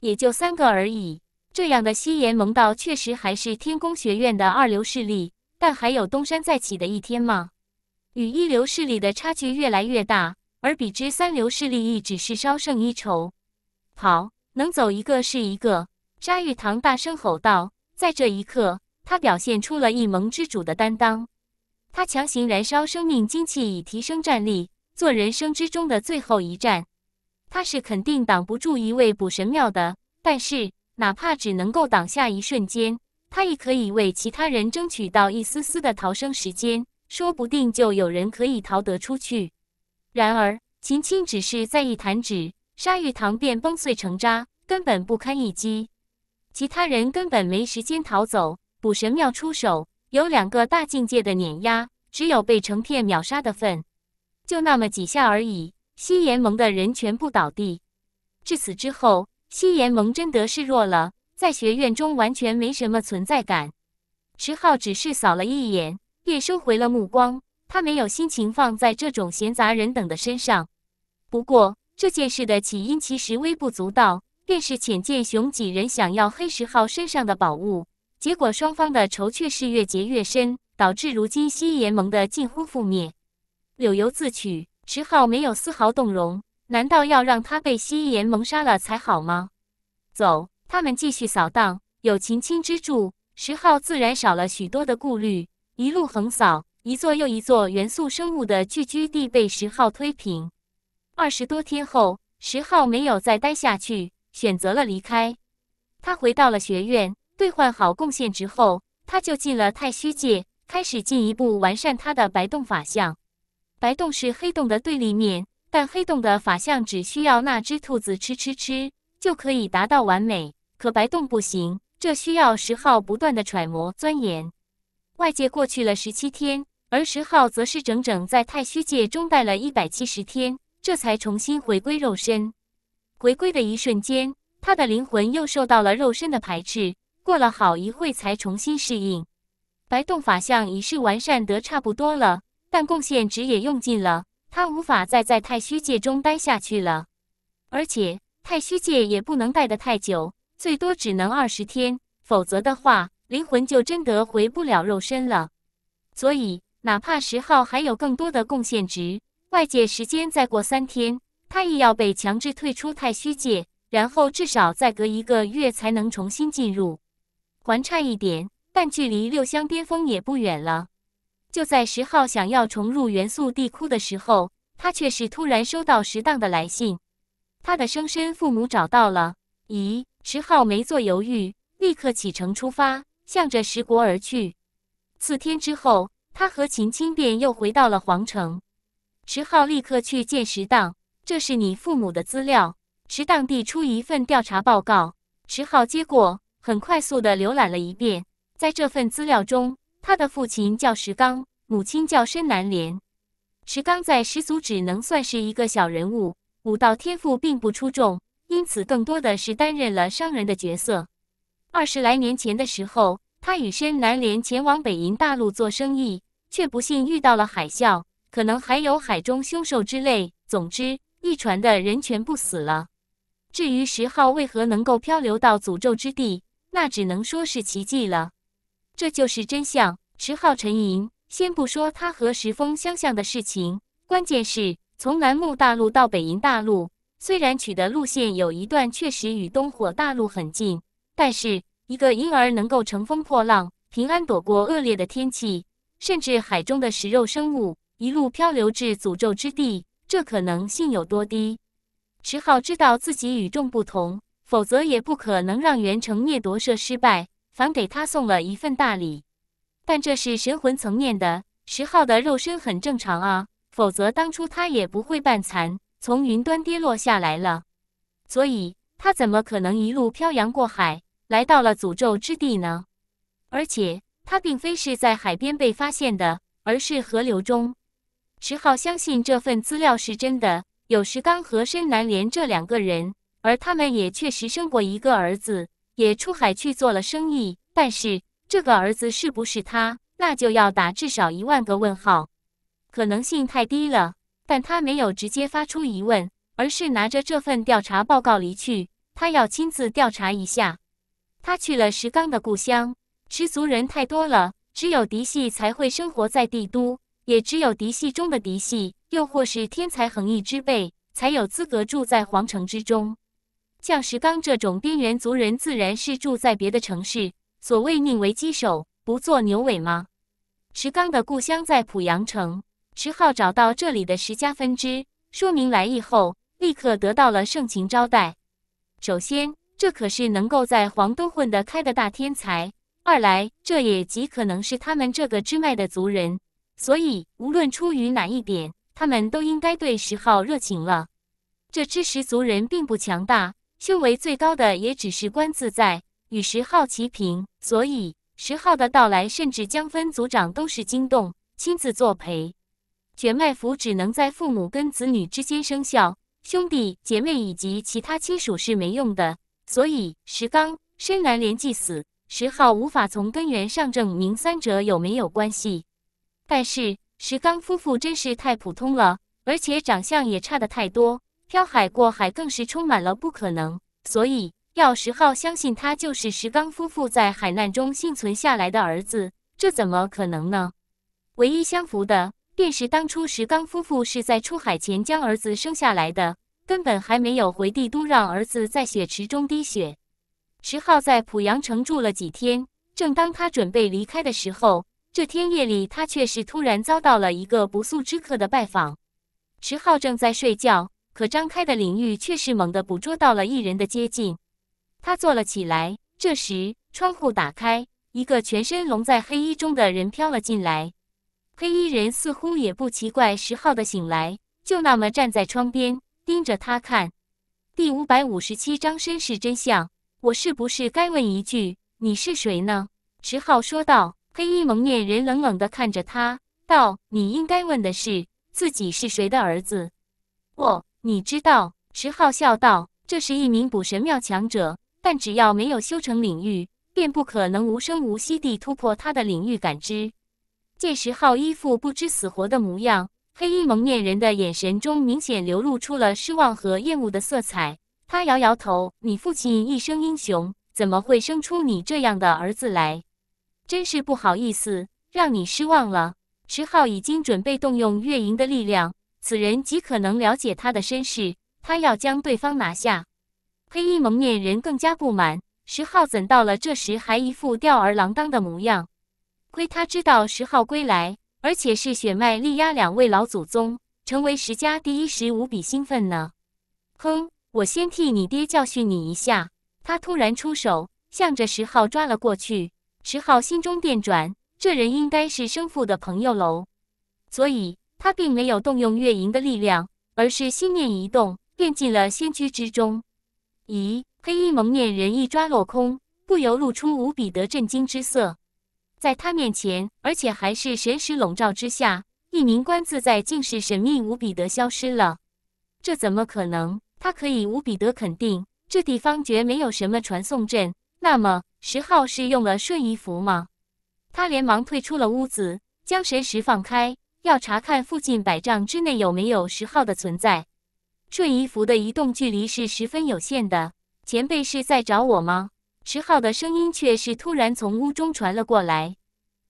S1: 也就三个而已。这样的西联盟道确实还是天宫学院的二流势力，但还有东山再起的一天吗？与一流势力的差距越来越大，而比之三流势力亦只是稍胜一筹。好，能走一个是一个。沙玉堂大声吼道：“在这一刻。”他表现出了一盟之主的担当，他强行燃烧生命精气以提升战力，做人生之中的最后一战。他是肯定挡不住一位捕神庙的，但是哪怕只能够挡下一瞬间，他亦可以为其他人争取到一丝丝的逃生时间，说不定就有人可以逃得出去。然而，秦青只是再一弹指，沙玉堂便崩碎成渣，根本不堪一击，其他人根本没时间逃走。捕神庙出手，有两个大境界的碾压，只有被成片秒杀的份。就那么几下而已，西炎盟的人全部倒地。至此之后，西炎盟真得示弱了，在学院中完全没什么存在感。池浩只是扫了一眼，便收回了目光。他没有心情放在这种闲杂人等的身上。不过，这件事的起因其实微不足道，便是浅见雄几人想要黑石号身上的宝物。结果双方的仇却是越结越深，导致如今西联盟的近乎覆灭。柳游自取，石昊没有丝毫动容。难道要让他被西联盟杀了才好吗？走，他们继续扫荡。有秦青之助，石昊自然少了许多的顾虑。一路横扫，一座又一座元素生物的聚居地被石昊推平。二十多天后，石昊没有再待下去，选择了离开。他回到了学院。兑换好贡献值后，他就进了太虚界，开始进一步完善他的白洞法相。白洞是黑洞的对立面，但黑洞的法相只需要那只兔子吃吃吃就可以达到完美，可白洞不行，这需要石号不断的揣摩钻研。外界过去了十七天，而石号则是整整在太虚界中待了一百七十天，这才重新回归肉身。回归的一瞬间，他的灵魂又受到了肉身的排斥。过了好一会才重新适应，白洞法相已是完善得差不多了，但贡献值也用尽了，他无法再在太虚界中待下去了。而且太虚界也不能待得太久，最多只能二十天，否则的话灵魂就真的回不了肉身了。所以哪怕十号还有更多的贡献值，外界时间再过三天，他也要被强制退出太虚界，然后至少再隔一个月才能重新进入。还差一点，但距离六香巅峰也不远了。就在石浩想要重入元素地窟的时候，他却是突然收到石荡的来信，他的生身父母找到了。咦，石浩没做犹豫，立刻启程出发，向着十国而去。四天之后，他和秦青便又回到了皇城。石浩立刻去见石荡，这是你父母的资料。池荡递出一份调查报告，池浩接过。很快速的浏览了一遍，在这份资料中，他的父亲叫石刚，母亲叫申南莲。石刚在石族只能算是一个小人物，武道天赋并不出众，因此更多的是担任了商人的角色。二十来年前的时候，他与申南莲前往北银大陆做生意，却不幸遇到了海啸，可能还有海中凶兽之类。总之，一船的人全部死了。至于石昊为何能够漂流到诅咒之地？那只能说是奇迹了，这就是真相。池浩沉吟，先不说他和石峰相像的事情，关键是从南木大陆到北银大陆，虽然取的路线有一段确实与东火大陆很近，但是一个婴儿能够乘风破浪，平安躲过恶劣的天气，甚至海中的食肉生物，一路漂流至诅咒之地，这可能性有多低？池浩知道自己与众不同。否则也不可能让袁成灭夺舍失败，反给他送了一份大礼。但这是神魂层面的，石浩的肉身很正常啊。否则当初他也不会半残，从云端跌落下来了。所以他怎么可能一路漂洋过海，来到了诅咒之地呢？而且他并非是在海边被发现的，而是河流中。石浩相信这份资料是真的，有石刚和深南连这两个人。而他们也确实生过一个儿子，也出海去做了生意。但是这个儿子是不是他，那就要打至少一万个问号，可能性太低了。但他没有直接发出疑问，而是拿着这份调查报告离去。他要亲自调查一下。他去了石刚的故乡，石族人太多了，只有嫡系才会生活在帝都，也只有嫡系中的嫡系，又或是天才横溢之辈，才有资格住在皇城之中。像石刚这种边缘族人，自然是住在别的城市。所谓宁为鸡首，不做牛尾吗？石刚的故乡在濮阳城。石浩找到这里的石家分支，说明来意后，立刻得到了盛情招待。首先，这可是能够在黄都混得开的大天才；二来，这也极可能是他们这个支脉的族人，所以无论出于哪一点，他们都应该对石昊热情了。这支石族人并不强大。修为最高的也只是观自在与石昊齐平，所以石昊的到来甚至将分族长都是惊动，亲自作陪。血脉符只能在父母跟子女之间生效，兄弟姐妹以及其他亲属是没用的。所以石刚、深南连既死，石昊无法从根源上证明三者有没有关系。但是石刚夫妇真是太普通了，而且长相也差得太多。漂海过海更是充满了不可能，所以要石浩相信他就是石刚夫妇在海难中幸存下来的儿子，这怎么可能呢？唯一相符的便是当初石刚夫妇是在出海前将儿子生下来的，根本还没有回帝都让儿子在血池中滴血。石浩在濮阳城住了几天，正当他准备离开的时候，这天夜里他却是突然遭到了一个不速之客的拜访。石浩正在睡觉。可张开的领域却是猛地捕捉到了一人的接近，他坐了起来。这时窗户打开，一个全身笼在黑衣中的人飘了进来。黑衣人似乎也不奇怪石浩的醒来，就那么站在窗边盯着他看。第五百五十七章身世真相。我是不是该问一句你是谁呢？石浩说道。黑衣蒙面人冷冷地看着他，道：“你应该问的是自己是谁的儿子。”我。你知道，池浩笑道：“这是一名捕神庙强者，但只要没有修成领域，便不可能无声无息地突破他的领域感知。”见石浩一副不知死活的模样，黑衣蒙面人的眼神中明显流露出了失望和厌恶的色彩。他摇摇头：“你父亲一生英雄，怎么会生出你这样的儿子来？真是不好意思，让你失望了。”池浩已经准备动用月银的力量。此人极可能了解他的身世，他要将对方拿下。黑衣蒙面人更加不满，石昊怎到了这时还一副吊儿郎当的模样？亏他知道石昊归来，而且是血脉力压两位老祖宗，成为石家第一时无比兴奋呢。哼，我先替你爹教训你一下。他突然出手，向着石昊抓了过去。石昊心中电转，这人应该是生父的朋友喽，所以。他并没有动用月银的力量，而是心念一动，便进了仙居之中。咦，黑衣蒙面人一抓落空，不由露出无比的震惊之色。在他面前，而且还是神识笼罩之下，一名观自在竟是神秘无比的消失了。这怎么可能？他可以无比的肯定，这地方绝没有什么传送阵。那么，十号是用了瞬移符吗？他连忙退出了屋子，将神识放开。要查看附近百丈之内有没有石昊的存在。瞬移符的移动距离是十分有限的。前辈是在找我吗？石昊的声音却是突然从屋中传了过来。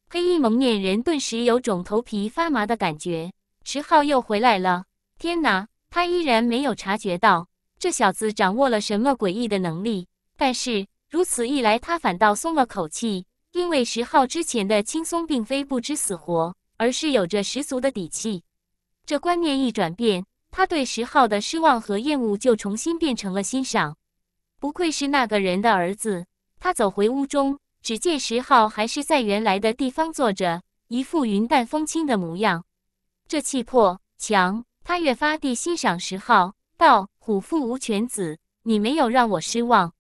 S1: 黑衣蒙面人顿时有种头皮发麻的感觉。石昊又回来了！天哪，他依然没有察觉到这小子掌握了什么诡异的能力。但是如此一来，他反倒松了口气，因为石昊之前的轻松并非不知死活。而是有着十足的底气，这观念一转变，他对石浩的失望和厌恶就重新变成了欣赏。不愧是那个人的儿子，他走回屋中，只见石浩还是在原来的地方坐着，一副云淡风轻的模样。这气魄强，他越发地欣赏石浩。道：“虎父无犬子，你没有让我失望。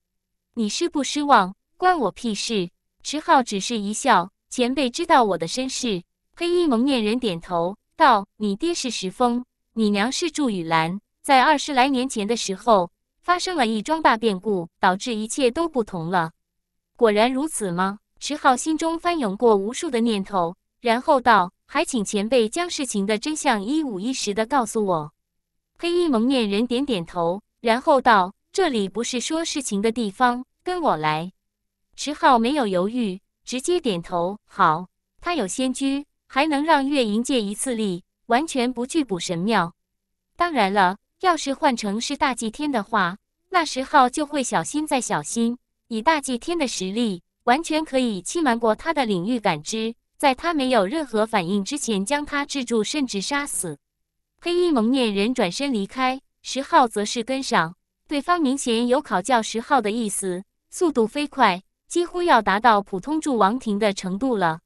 S1: 你失不失望，关我屁事。”石浩只是一笑：“前辈知道我的身世。”黑衣蒙面人点头道：“你爹是石峰，你娘是祝雨兰。在二十来年前的时候，发生了一桩大变故，导致一切都不同了。”果然如此吗？池浩心中翻涌过无数的念头，然后道：“还请前辈将事情的真相一五一十的告诉我。”黑衣蒙面人点点头，然后道：“这里不是说事情的地方，跟我来。”池浩没有犹豫，直接点头：“好。”他有仙居。还能让月银借一次力，完全不惧补神庙。当然了，要是换成是大祭天的话，那十号就会小心再小心。以大祭天的实力，完全可以欺瞒过他的领域感知，在他没有任何反应之前将他制住，甚至杀死。黑衣蒙面人转身离开，石号则是跟上。对方明显有考教石号的意思，速度飞快，几乎要达到普通驻王庭的程度了。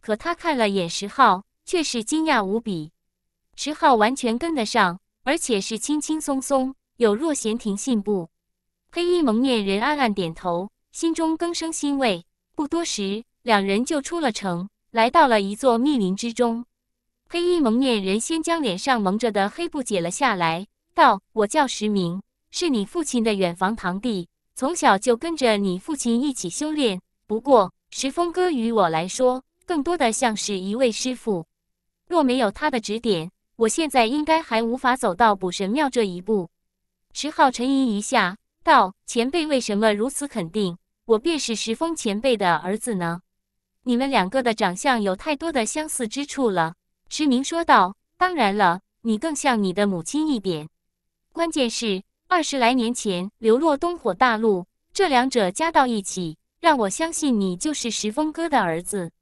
S1: 可他看了眼石浩，却是惊讶无比。石浩完全跟得上，而且是轻轻松松，有若闲庭信步。黑衣蒙面人暗暗点头，心中更生欣慰。不多时，两人就出了城，来到了一座密林之中。黑衣蒙面人先将脸上蒙着的黑布解了下来，道：“我叫石明，是你父亲的远房堂弟，从小就跟着你父亲一起修炼。不过，石峰哥与我来说……”更多的像是一位师傅，若没有他的指点，我现在应该还无法走到补神庙这一步。石浩沉吟一下，道：“前辈为什么如此肯定我便是石峰前辈的儿子呢？你们两个的长相有太多的相似之处了。”石明说道：“当然了，你更像你的母亲一点。关键是二十来年前流落东火大陆，这两者加到一起，让我相信你就是石峰哥的儿子。”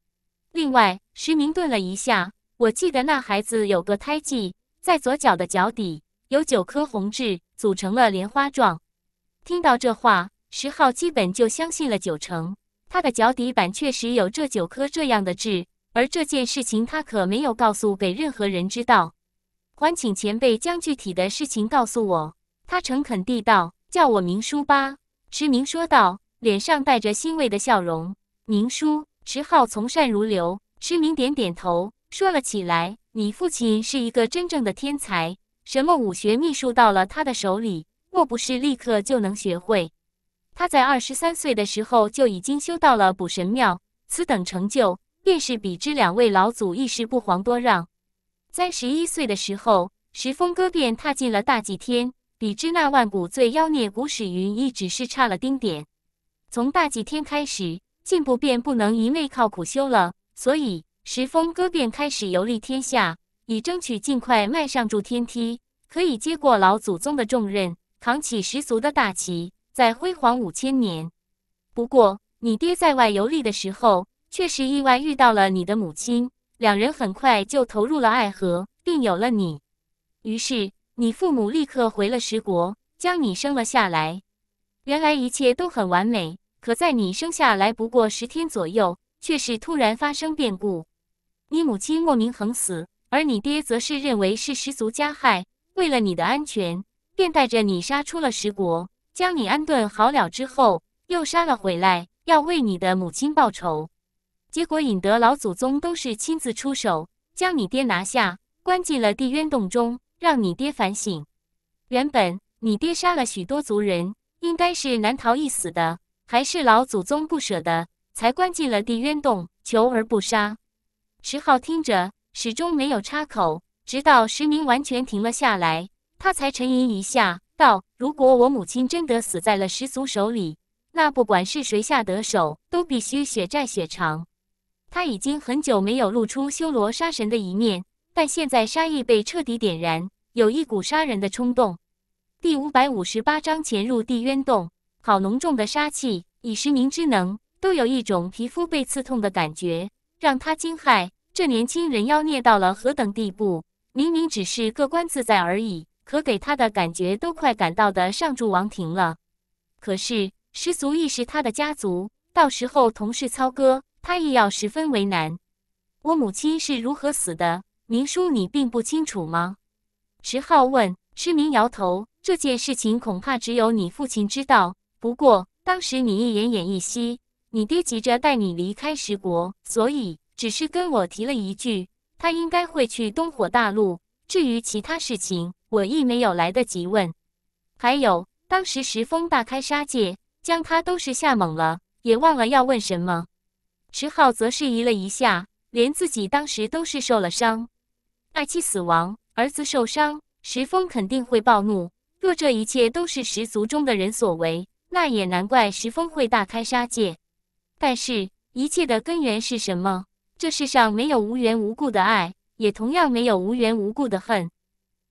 S1: 另外，石明顿了一下，我记得那孩子有个胎记，在左脚的脚底有九颗红痣，组成了莲花状。听到这话，石浩基本就相信了九成。他的脚底板确实有这九颗这样的痣，而这件事情他可没有告诉给任何人知道。还请前辈将具体的事情告诉我。”他诚恳地道。“叫我明叔吧。”石明说道，脸上带着欣慰的笑容。“明叔。”石浩从善如流，失明点点头，说了起来：“你父亲是一个真正的天才，什么武学秘术到了他的手里，莫不是立刻就能学会？他在二十三岁的时候就已经修到了补神庙，此等成就，便是比之两位老祖一时不遑多让。三十一岁的时候，石峰哥便踏进了大祭天，比之那万古最妖孽古始云，亦只是差了丁点。从大祭天开始。”进步便不能一味靠苦修了，所以石峰哥便开始游历天下，以争取尽快迈上筑天梯，可以接过老祖宗的重任，扛起十足的大旗，再辉煌五千年。不过，你爹在外游历的时候，确实意外遇到了你的母亲，两人很快就投入了爱河，并有了你。于是，你父母立刻回了十国，将你生了下来。原来一切都很完美。可在你生下来不过十天左右，却是突然发生变故，你母亲莫名横死，而你爹则是认为是十族加害，为了你的安全，便带着你杀出了十国，将你安顿好了之后，又杀了回来，要为你的母亲报仇，结果引得老祖宗都是亲自出手，将你爹拿下，关进了地渊洞中，让你爹反省。原本你爹杀了许多族人，应该是难逃一死的。还是老祖宗不舍得，才关进了地渊洞，求而不杀。石浩听着，始终没有插口，直到石明完全停了下来，他才沉吟一下道：“如果我母亲真的死在了石俗手里，那不管是谁下的手，都必须血债血偿。”他已经很久没有露出修罗杀神的一面，但现在杀意被彻底点燃，有一股杀人的冲动。第五百五十八章潜入地渊洞。好浓重的杀气，以实明之能，都有一种皮肤被刺痛的感觉，让他惊骇。这年轻人妖孽到了何等地步？明明只是个官自在而已，可给他的感觉都快赶到的上柱王庭了。可是石族亦是他的家族，到时候同是操戈，他亦要十分为难。我母亲是如何死的？明叔，你并不清楚吗？池浩问。痴明摇头，这件事情恐怕只有你父亲知道。不过当时你亦奄奄一息，你爹急着带你离开十国，所以只是跟我提了一句，他应该会去东火大陆。至于其他事情，我亦没有来得及问。还有当时石峰大开杀戒，将他都是吓懵了，也忘了要问什么。石浩则是疑了一下，连自己当时都是受了伤，爱妻死亡，儿子受伤，石峰肯定会暴怒。若这一切都是十族中的人所为，那也难怪石峰会大开杀戒，但是一切的根源是什么？这世上没有无缘无故的爱，也同样没有无缘无故的恨。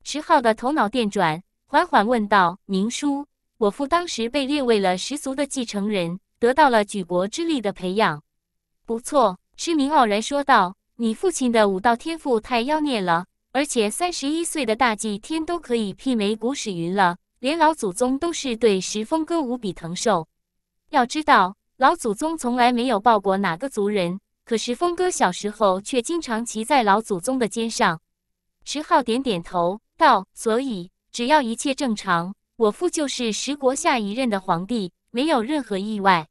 S1: 石浩的头脑电转，缓缓问道：“明叔，我父当时被列为了十族的继承人，得到了举国之力的培养。”不错，施明傲然说道：“你父亲的武道天赋太妖孽了，而且三十一岁的大祭天都可以媲美古史云了。”连老祖宗都是对石峰哥无比疼受，要知道老祖宗从来没有抱过哪个族人，可石峰哥小时候却经常骑在老祖宗的肩上。石浩点点头道：“所以只要一切正常，我父就是十国下一任的皇帝，没有任何意外。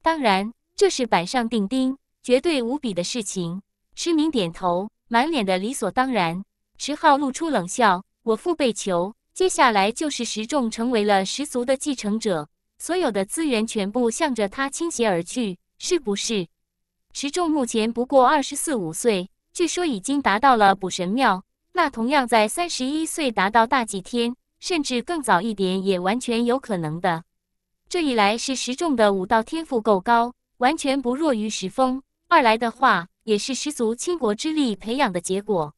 S1: 当然，这是板上钉钉，绝对无比的事情。”池明点头，满脸的理所当然。石浩露出冷笑：“我父被囚。”接下来就是石仲成为了石族的继承者，所有的资源全部向着他倾斜而去，是不是？石仲目前不过二十四五岁，据说已经达到了补神庙，那同样在三十一岁达到大祭天，甚至更早一点也完全有可能的。这一来是石仲的武道天赋够高，完全不弱于石峰；二来的话，也是石族倾国之力培养的结果。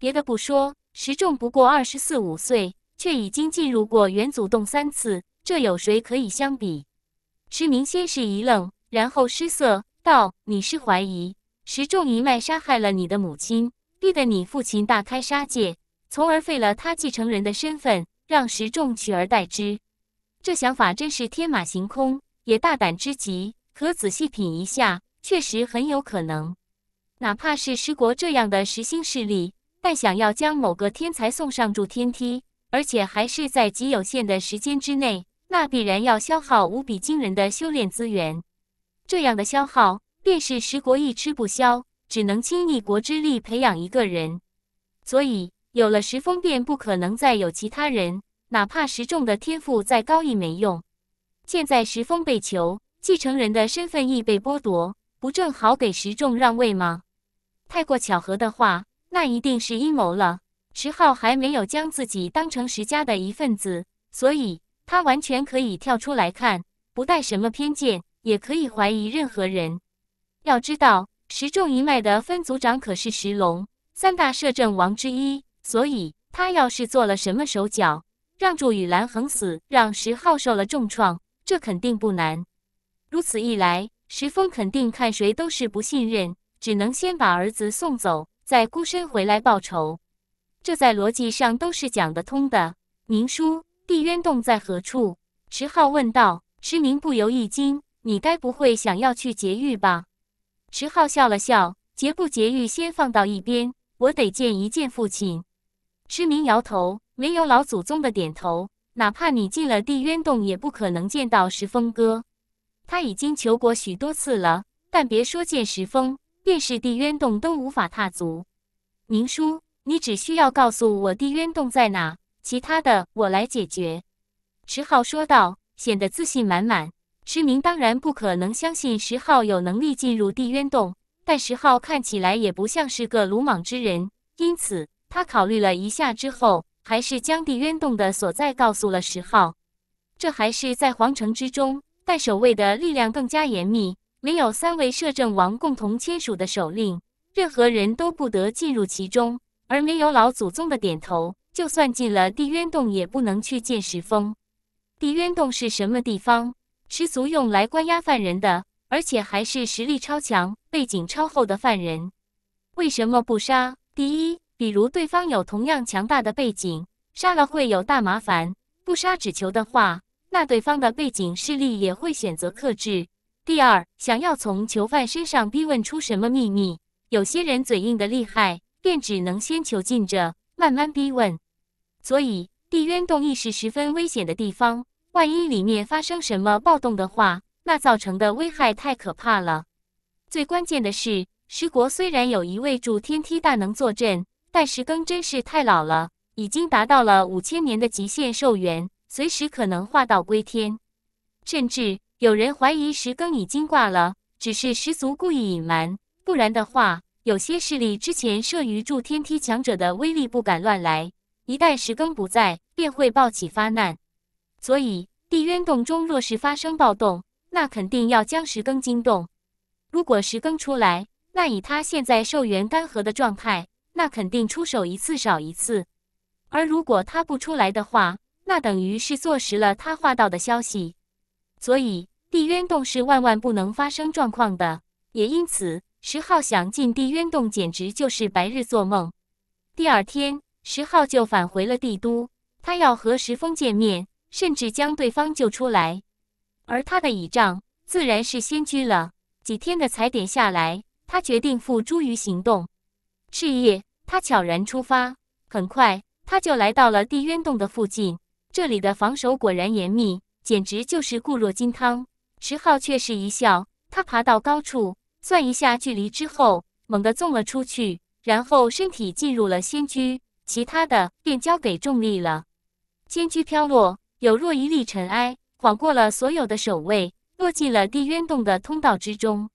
S1: 别的不说，石仲不过二十四五岁。却已经进入过元祖洞三次，这有谁可以相比？石明先是一愣，然后失色道：“你是怀疑石仲一脉杀害了你的母亲，逼得你父亲大开杀戒，从而废了他继承人的身份，让石仲取而代之？这想法真是天马行空，也大胆之极。可仔细品一下，确实很有可能。哪怕是石国这样的实星势力，但想要将某个天才送上助天梯。”而且还是在极有限的时间之内，那必然要消耗无比惊人的修炼资源。这样的消耗，便是十国亦吃不消，只能倾一国之力培养一个人。所以有了石峰，便不可能再有其他人。哪怕石仲的天赋再高，亦没用。现在石峰被囚，继承人的身份亦被剥夺，不正好给石仲让位吗？太过巧合的话，那一定是阴谋了。石浩还没有将自己当成石家的一份子，所以他完全可以跳出来看，不带什么偏见，也可以怀疑任何人。要知道，石重一脉的分族长可是石龙三大摄政王之一，所以他要是做了什么手脚，让祝雨兰横死，让石浩受了重创，这肯定不难。如此一来，石峰肯定看谁都是不信任，只能先把儿子送走，再孤身回来报仇。这在逻辑上都是讲得通的。明叔，地渊洞在何处？池浩问道。迟明不由一惊：“你该不会想要去劫狱吧？”池浩笑了笑：“劫不劫狱，先放到一边，我得见一见父亲。”迟明摇头：“没有老祖宗的点头，哪怕你进了地渊洞，也不可能见到石峰哥。他已经求过许多次了，但别说见石峰，便是地渊洞都无法踏足。”明叔。你只需要告诉我地渊洞在哪，其他的我来解决。”石浩说道，显得自信满满。石明当然不可能相信石浩有能力进入地渊洞，但石浩看起来也不像是个鲁莽之人，因此他考虑了一下之后，还是将地渊洞的所在告诉了石浩。这还是在皇城之中，但守卫的力量更加严密，没有三位摄政王共同签署的守令，任何人都不得进入其中。而没有老祖宗的点头，就算进了地渊洞，也不能去见石峰。地渊洞是什么地方？世俗用来关押犯人的，而且还是实力超强、背景超厚的犯人。为什么不杀？第一，比如对方有同样强大的背景，杀了会有大麻烦；不杀，只求的话，那对方的背景势力也会选择克制。第二，想要从囚犯身上逼问出什么秘密，有些人嘴硬的厉害。便只能先囚禁着，慢慢逼问。所以地渊洞亦是十分危险的地方。万一里面发生什么暴动的话，那造成的危害太可怕了。最关键的是，石国虽然有一位助天梯大能坐镇，但石更真是太老了，已经达到了五千年的极限寿元，随时可能化道归天。甚至有人怀疑石更已经挂了，只是石族故意隐瞒。不然的话。有些势力之前慑于助天梯强者的威力，不敢乱来。一旦石更不在，便会暴起发难。所以地渊洞中若是发生暴动，那肯定要将石更惊动。如果石更出来，那以他现在寿元干涸的状态，那肯定出手一次少一次。而如果他不出来的话，那等于是坐实了他化道的消息。所以地渊洞是万万不能发生状况的。也因此。石浩想进地渊洞，简直就是白日做梦。第二天，石浩就返回了帝都，他要和石峰见面，甚至将对方救出来。而他的倚仗自然是仙居了。几天的踩点下来，他决定付诸于行动。是夜，他悄然出发，很快他就来到了地渊洞的附近。这里的防守果然严密，简直就是固若金汤。石浩却是一笑，他爬到高处。算一下距离之后，猛地纵了出去，然后身体进入了仙居，其他的便交给重力了。仙居飘落，有若一粒尘埃，晃过了所有的守卫，落进了地渊洞的通道之中。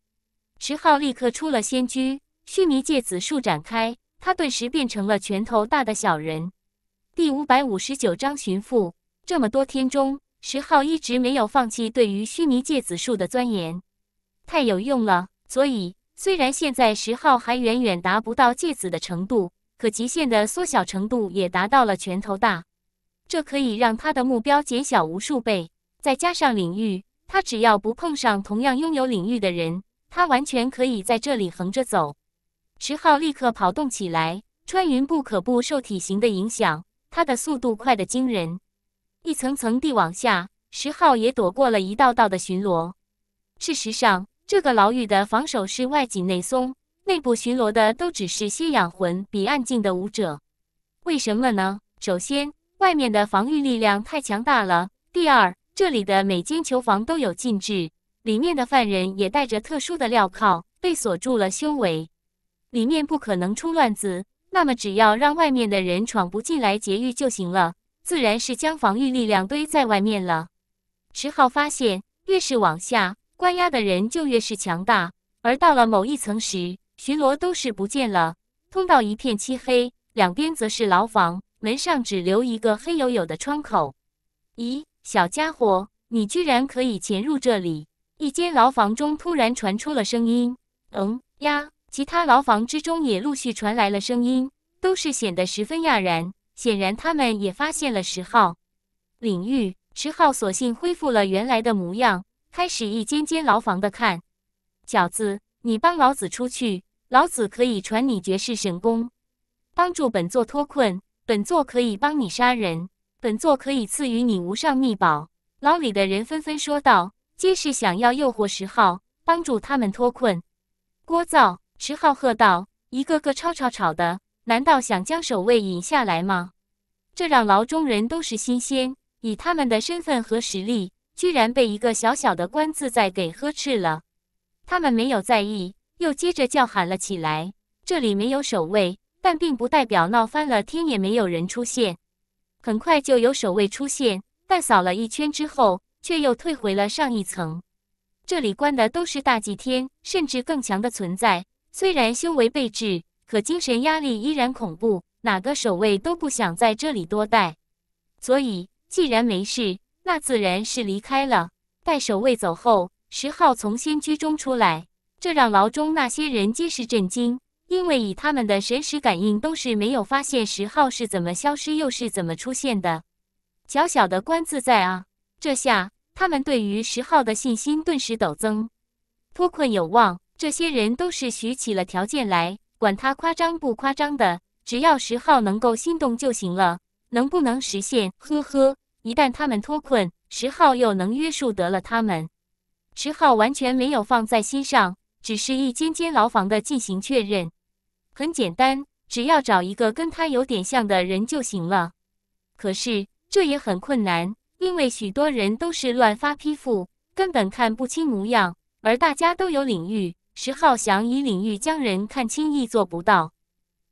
S1: 石昊立刻出了仙居，须弥芥子树展开，他顿时变成了拳头大的小人。第五百五十九章寻父。这么多天中，石昊一直没有放弃对于须弥芥子树的钻研，太有用了。所以，虽然现在十号还远远达不到芥子的程度，可极限的缩小程度也达到了拳头大。这可以让他的目标减小无数倍，再加上领域，他只要不碰上同样拥有领域的人，他完全可以在这里横着走。十号立刻跑动起来，穿云不可不受体型的影响，他的速度快得惊人，一层层地往下，十号也躲过了一道道的巡逻。事实上。这个牢狱的防守是外紧内松，内部巡逻的都只是些养魂比暗境的武者。为什么呢？首先，外面的防御力量太强大了；第二，这里的每间囚房都有禁制，里面的犯人也戴着特殊的镣铐，被锁住了修为，里面不可能出乱子。那么，只要让外面的人闯不进来劫狱就行了，自然是将防御力量堆在外面了。池浩发现，越是往下。关押的人就越是强大，而到了某一层时，巡逻都是不见了，通道一片漆黑，两边则是牢房，门上只留一个黑黝黝的窗口。咦，小家伙，你居然可以潜入这里！一间牢房中突然传出了声音。嗯呀，其他牢房之中也陆续传来了声音，都是显得十分讶然，显然他们也发现了石昊。领域，石昊索性恢复了原来的模样。开始一间间牢房的看，小子，你帮老子出去，老子可以传你绝世神功，帮助本座脱困。本座可以帮你杀人，本座可以赐予你无上秘宝。牢里的人纷纷说道，皆是想要诱惑石昊，帮助他们脱困。聒噪！石浩喝道：“一个个吵吵吵的，难道想将守卫引下来吗？”这让牢中人都是新鲜，以他们的身份和实力。居然被一个小小的官自在给呵斥了，他们没有在意，又接着叫喊了起来。这里没有守卫，但并不代表闹翻了天也没有人出现。很快就有守卫出现，但扫了一圈之后，却又退回了上一层。这里关的都是大祭天，甚至更强的存在。虽然修为被制，可精神压力依然恐怖。哪个守卫都不想在这里多待，所以既然没事。那自然是离开了。待守卫走后，石浩从仙居中出来，这让牢中那些人皆是震惊，因为以他们的神识感应，都是没有发现石浩是怎么消失，又是怎么出现的。小小的官自在啊！这下他们对于石浩的信心顿时陡增，脱困有望。这些人都是许起了条件来，管他夸张不夸张的，只要石浩能够心动就行了。能不能实现？呵呵。一旦他们脱困，石号又能约束得了他们？石号完全没有放在心上，只是一间间牢房的进行确认。很简单，只要找一个跟他有点像的人就行了。可是这也很困难，因为许多人都是乱发批复，根本看不清模样。而大家都有领域，石号想以领域将人看清，亦做不到。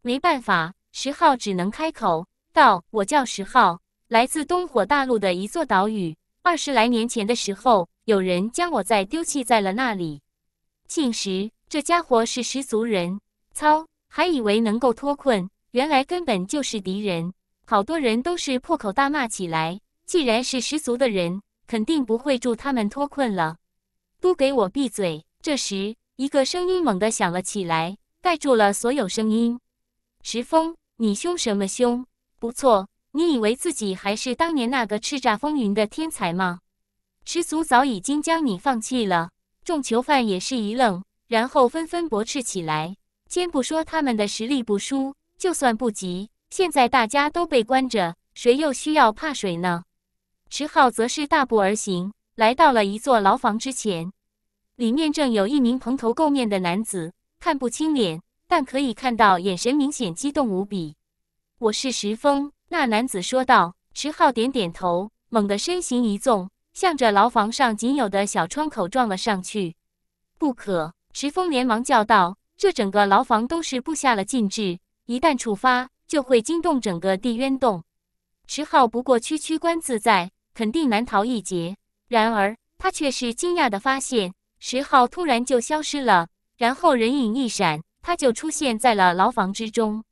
S1: 没办法，石号只能开口道：“我叫石号，来自东火大陆的一座岛屿，二十来年前的时候，有人将我在丢弃在了那里。信时，这家伙是十族人，操，还以为能够脱困，原来根本就是敌人。好多人都是破口大骂起来。既然是十族的人，肯定不会助他们脱困了。都给我闭嘴！这时，一个声音猛地响了起来，盖住了所有声音。石峰，你凶什么凶？不错。你以为自己还是当年那个叱咤风云的天才吗？池族早已经将你放弃了。众囚犯也是一愣，然后纷纷驳斥起来。先不说他们的实力不输，就算不急，现在大家都被关着，谁又需要怕谁呢？池浩则是大步而行，来到了一座牢房之前，里面正有一名蓬头垢面的男子，看不清脸，但可以看到眼神明显激动无比。我是石峰。那男子说道：“池浩点点头，猛地身形一纵，向着牢房上仅有的小窗口撞了上去。”“不可！”池峰连忙叫道：“这整个牢房都是布下了禁制，一旦触发，就会惊动整个地渊洞。池浩不过区区观自在，肯定难逃一劫。”然而，他却是惊讶的发现，石浩突然就消失了，然后人影一闪，他就出现在了牢房之中，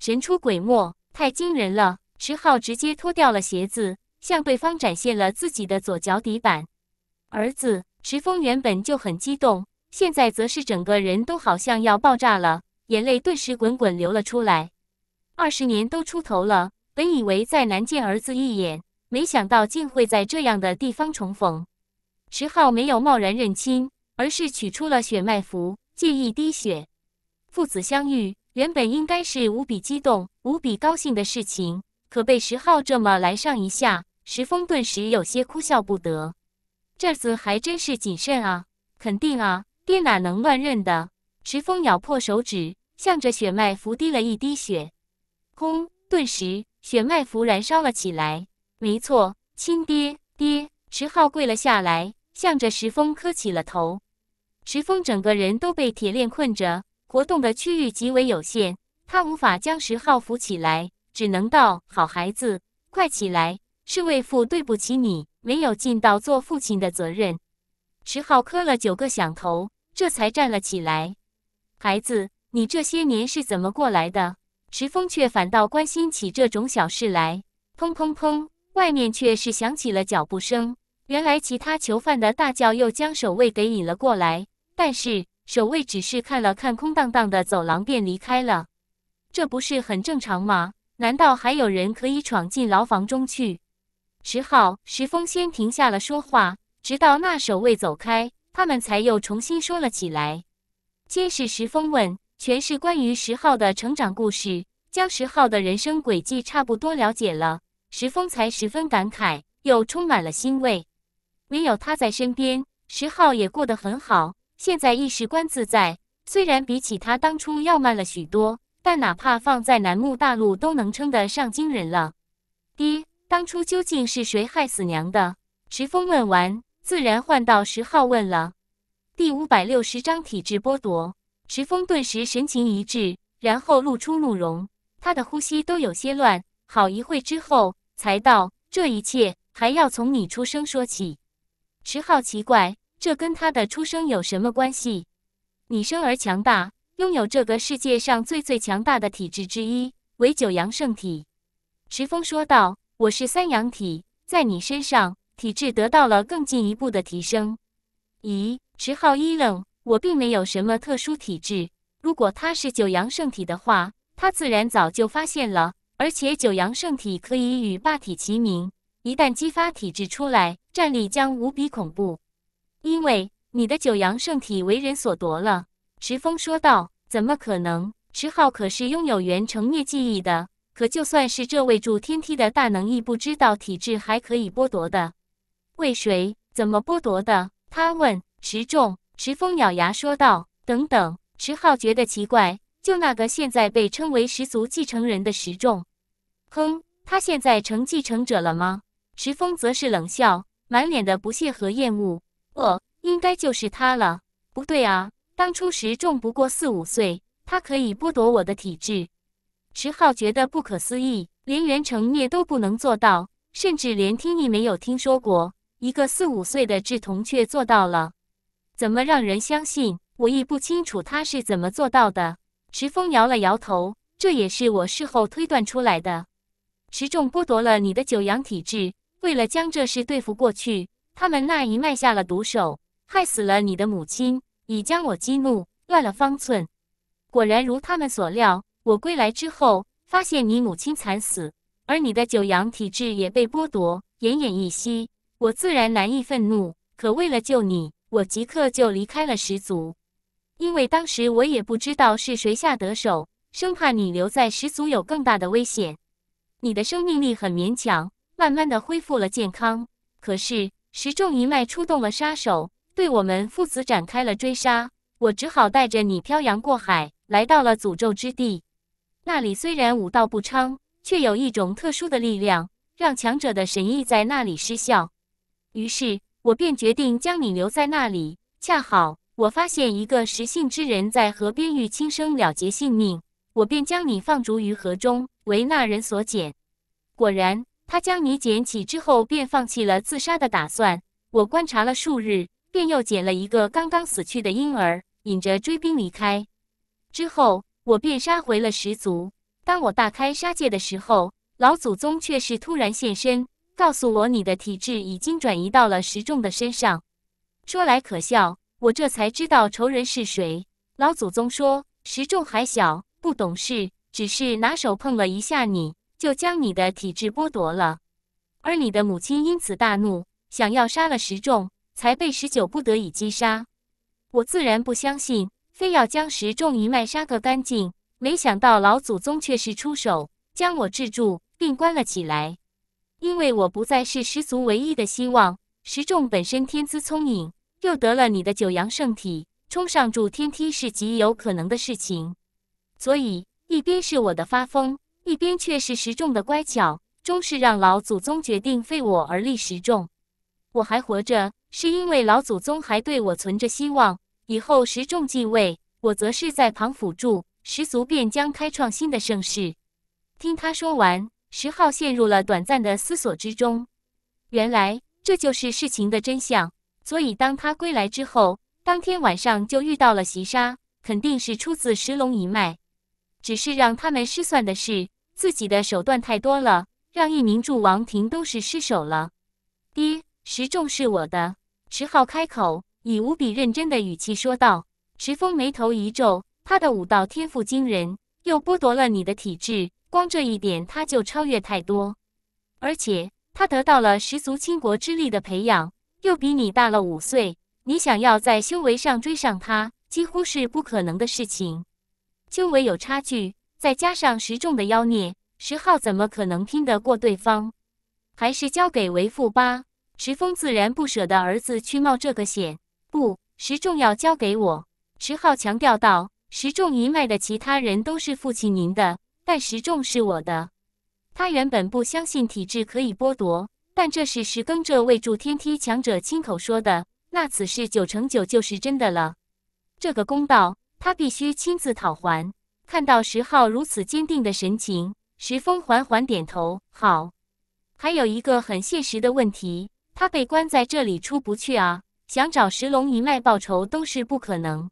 S1: 神出鬼没。太惊人了！池浩直接脱掉了鞋子，向对方展现了自己的左脚底板。儿子池峰原本就很激动，现在则是整个人都好像要爆炸了，眼泪顿时滚滚流了出来。二十年都出头了，本以为再难见儿子一眼，没想到竟会在这样的地方重逢。池浩没有贸然认亲，而是取出了血脉符，借一滴血，父子相遇。原本应该是无比激动、无比高兴的事情，可被石昊这么来上一下，石峰顿时有些哭笑不得。这次还真是谨慎啊，肯定啊，爹哪能乱认的？石峰咬破手指，向着血脉符滴了一滴血，轰！顿时血脉符燃烧了起来。没错，亲爹爹！石昊跪了下来，向着石峰磕起了头。石峰整个人都被铁链困着。活动的区域极为有限，他无法将石浩扶起来，只能道：“好孩子，快起来！是为父对不起你，没有尽到做父亲的责任。”石浩磕了九个响头，这才站了起来。孩子，你这些年是怎么过来的？池峰却反倒关心起这种小事来。砰砰砰，外面却是响起了脚步声。原来其他囚犯的大叫又将守卫给引了过来，但是。守卫只是看了看空荡荡的走廊，便离开了。这不是很正常吗？难道还有人可以闯进牢房中去？石浩、石峰先停下了说话，直到那守卫走开，他们才又重新说了起来。监是石峰问，全是关于石浩的成长故事，将石浩的人生轨迹差不多了解了。石峰才十分感慨，又充满了欣慰。有他在身边，石浩也过得很好。现在意识观自在，虽然比起他当初要慢了许多，但哪怕放在南木大陆都能称得上惊人了。爹，当初究竟是谁害死娘的？池峰问完，自然换到十号问了。第五百六十章体质剥夺。池峰顿时神情一滞，然后露出怒容，他的呼吸都有些乱。好一会之后，才道：“这一切还要从你出生说起。”池好奇怪。这跟他的出生有什么关系？你生而强大，拥有这个世界上最最强大的体质之一——为九阳圣体。池峰说道：“我是三阳体，在你身上，体质得到了更进一步的提升。”咦，池浩一愣：“我并没有什么特殊体质。如果他是九阳圣体的话，他自然早就发现了。而且九阳圣体可以与霸体齐名，一旦激发体质出来，战力将无比恐怖。”因为你的九阳圣体为人所夺了，池峰说道。怎么可能？池浩可是拥有元成灭记忆的，可就算是这位助天梯的大能，亦不知道体质还可以剥夺的。为谁？怎么剥夺的？他问。池仲，池峰咬牙说道。等等，池浩觉得奇怪。就那个现在被称为十族继承人的石仲，哼，他现在成继承者了吗？池峰则是冷笑，满脸的不屑和厌恶。哦，应该就是他了。不对啊，当初时仲不过四五岁，他可以剥夺我的体质。迟浩觉得不可思议，连袁成业都不能做到，甚至连听亦没有听说过，一个四五岁的稚童却做到了，怎么让人相信？我亦不清楚他是怎么做到的。迟峰摇了摇头，这也是我事后推断出来的。时仲剥夺了你的九阳体质，为了将这事对付过去。他们那一脉下了毒手，害死了你的母亲，已将我激怒，乱了方寸。果然如他们所料，我归来之后，发现你母亲惨死，而你的九阳体质也被剥夺，奄奄一息。我自然难以愤怒，可为了救你，我即刻就离开了十族，因为当时我也不知道是谁下得手，生怕你留在十族有更大的危险。你的生命力很勉强，慢慢的恢复了健康，可是。石重一脉出动了杀手，对我们父子展开了追杀。我只好带着你漂洋过海，来到了诅咒之地。那里虽然武道不昌，却有一种特殊的力量，让强者的神意在那里失效。于是，我便决定将你留在那里。恰好，我发现一个识性之人，在河边欲轻生了结性命，我便将你放逐于河中，为那人所捡。果然。他将你捡起之后，便放弃了自杀的打算。我观察了数日，便又捡了一个刚刚死去的婴儿，引着追兵离开。之后，我便杀回了十族。当我大开杀戒的时候，老祖宗却是突然现身，告诉我你的体质已经转移到了石众的身上。说来可笑，我这才知道仇人是谁。老祖宗说，石仲还小，不懂事，只是拿手碰了一下你。就将你的体质剥夺了，而你的母亲因此大怒，想要杀了石仲，才被十九不得已击杀。我自然不相信，非要将石仲一脉杀个干净。没想到老祖宗却是出手将我制住，并关了起来。因为我不再是十族唯一的希望，石仲本身天资聪颖，又得了你的九阳圣体，冲上主天梯是极有可能的事情。所以一边是我的发疯。一边却是石仲的乖巧，终是让老祖宗决定废我而立石仲。我还活着，是因为老祖宗还对我存着希望。以后石仲继位，我则是在旁辅助，时族便将开创新的盛世。听他说完，石昊陷入了短暂的思索之中。原来这就是事情的真相。所以当他归来之后，当天晚上就遇到了袭杀，肯定是出自石龙一脉。只是让他们失算的是。自己的手段太多了，让一名柱王庭都是失手了。爹，石仲是我的。池浩开口，以无比认真的语气说道。池峰眉头一皱，他的武道天赋惊人，又剥夺了你的体质，光这一点他就超越太多。而且他得到了十足倾国之力的培养，又比你大了五岁，你想要在修为上追上他，几乎是不可能的事情。修为有差距。再加上石重的妖孽，石浩怎么可能拼得过对方？还是交给为父吧。石峰自然不舍得儿子去冒这个险。不，石重要交给我。石浩强调道：“石重一脉的其他人都是父亲您的，但石重是我的。”他原本不相信体质可以剥夺，但这是石更这位助天梯强者亲口说的，那此事九成九就是真的了。这个公道，他必须亲自讨还。看到石浩如此坚定的神情，石峰缓缓点头：“好。”还有一个很现实的问题，他被关在这里出不去啊！想找石龙一脉报仇都是不可能。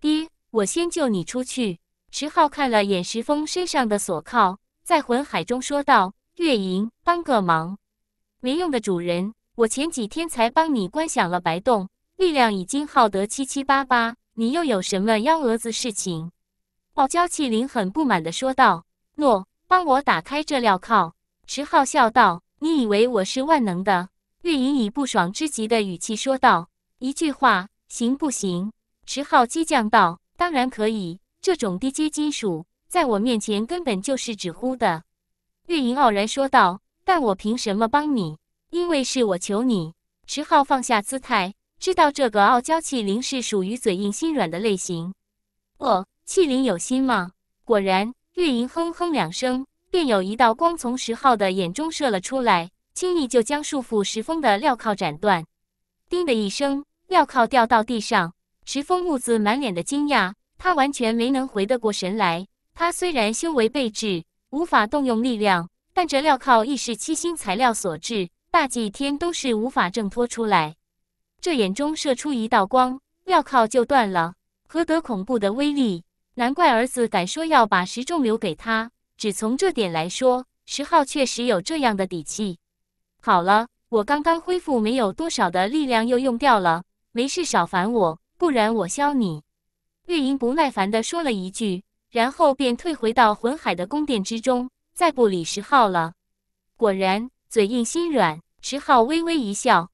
S1: 爹，我先救你出去。”石浩看了眼石峰身上的锁铐，在魂海中说道：“月银，帮个忙。”没用的，主人，我前几天才帮你观想了白洞，力量已经耗得七七八八，你又有什么幺蛾子事情？”傲娇气灵很不满地说道：“诺，帮我打开这镣铐。”池浩笑道：“你以为我是万能的？”月影以不爽之极的语气说道：“一句话，行不行？”池浩激将道：“当然可以，这种低阶金属在我面前根本就是纸糊的。”月影傲然说道：“但我凭什么帮你？因为是我求你。”池浩放下姿态，知道这个傲娇气灵是属于嘴硬心软的类型。我。气灵有心吗？果然，玉莹哼哼两声，便有一道光从石昊的眼中射了出来，轻易就将束缚石峰的镣铐斩断。叮的一声，镣铐掉到地上。石峰兀子满脸的惊讶，他完全没能回得过神来。他虽然修为被制，无法动用力量，但这镣铐亦是七星材料所制，大祭天都是无法挣脱出来。这眼中射出一道光，镣铐就断了，何德恐怖的威力！难怪儿子敢说要把石重留给他，只从这点来说，石昊确实有这样的底气。好了，我刚刚恢复没有多少的力量又用掉了，没事少烦我，不然我削你。月莹不耐烦地说了一句，然后便退回到魂海的宫殿之中，再不理石昊了。果然嘴硬心软，石昊微微一笑。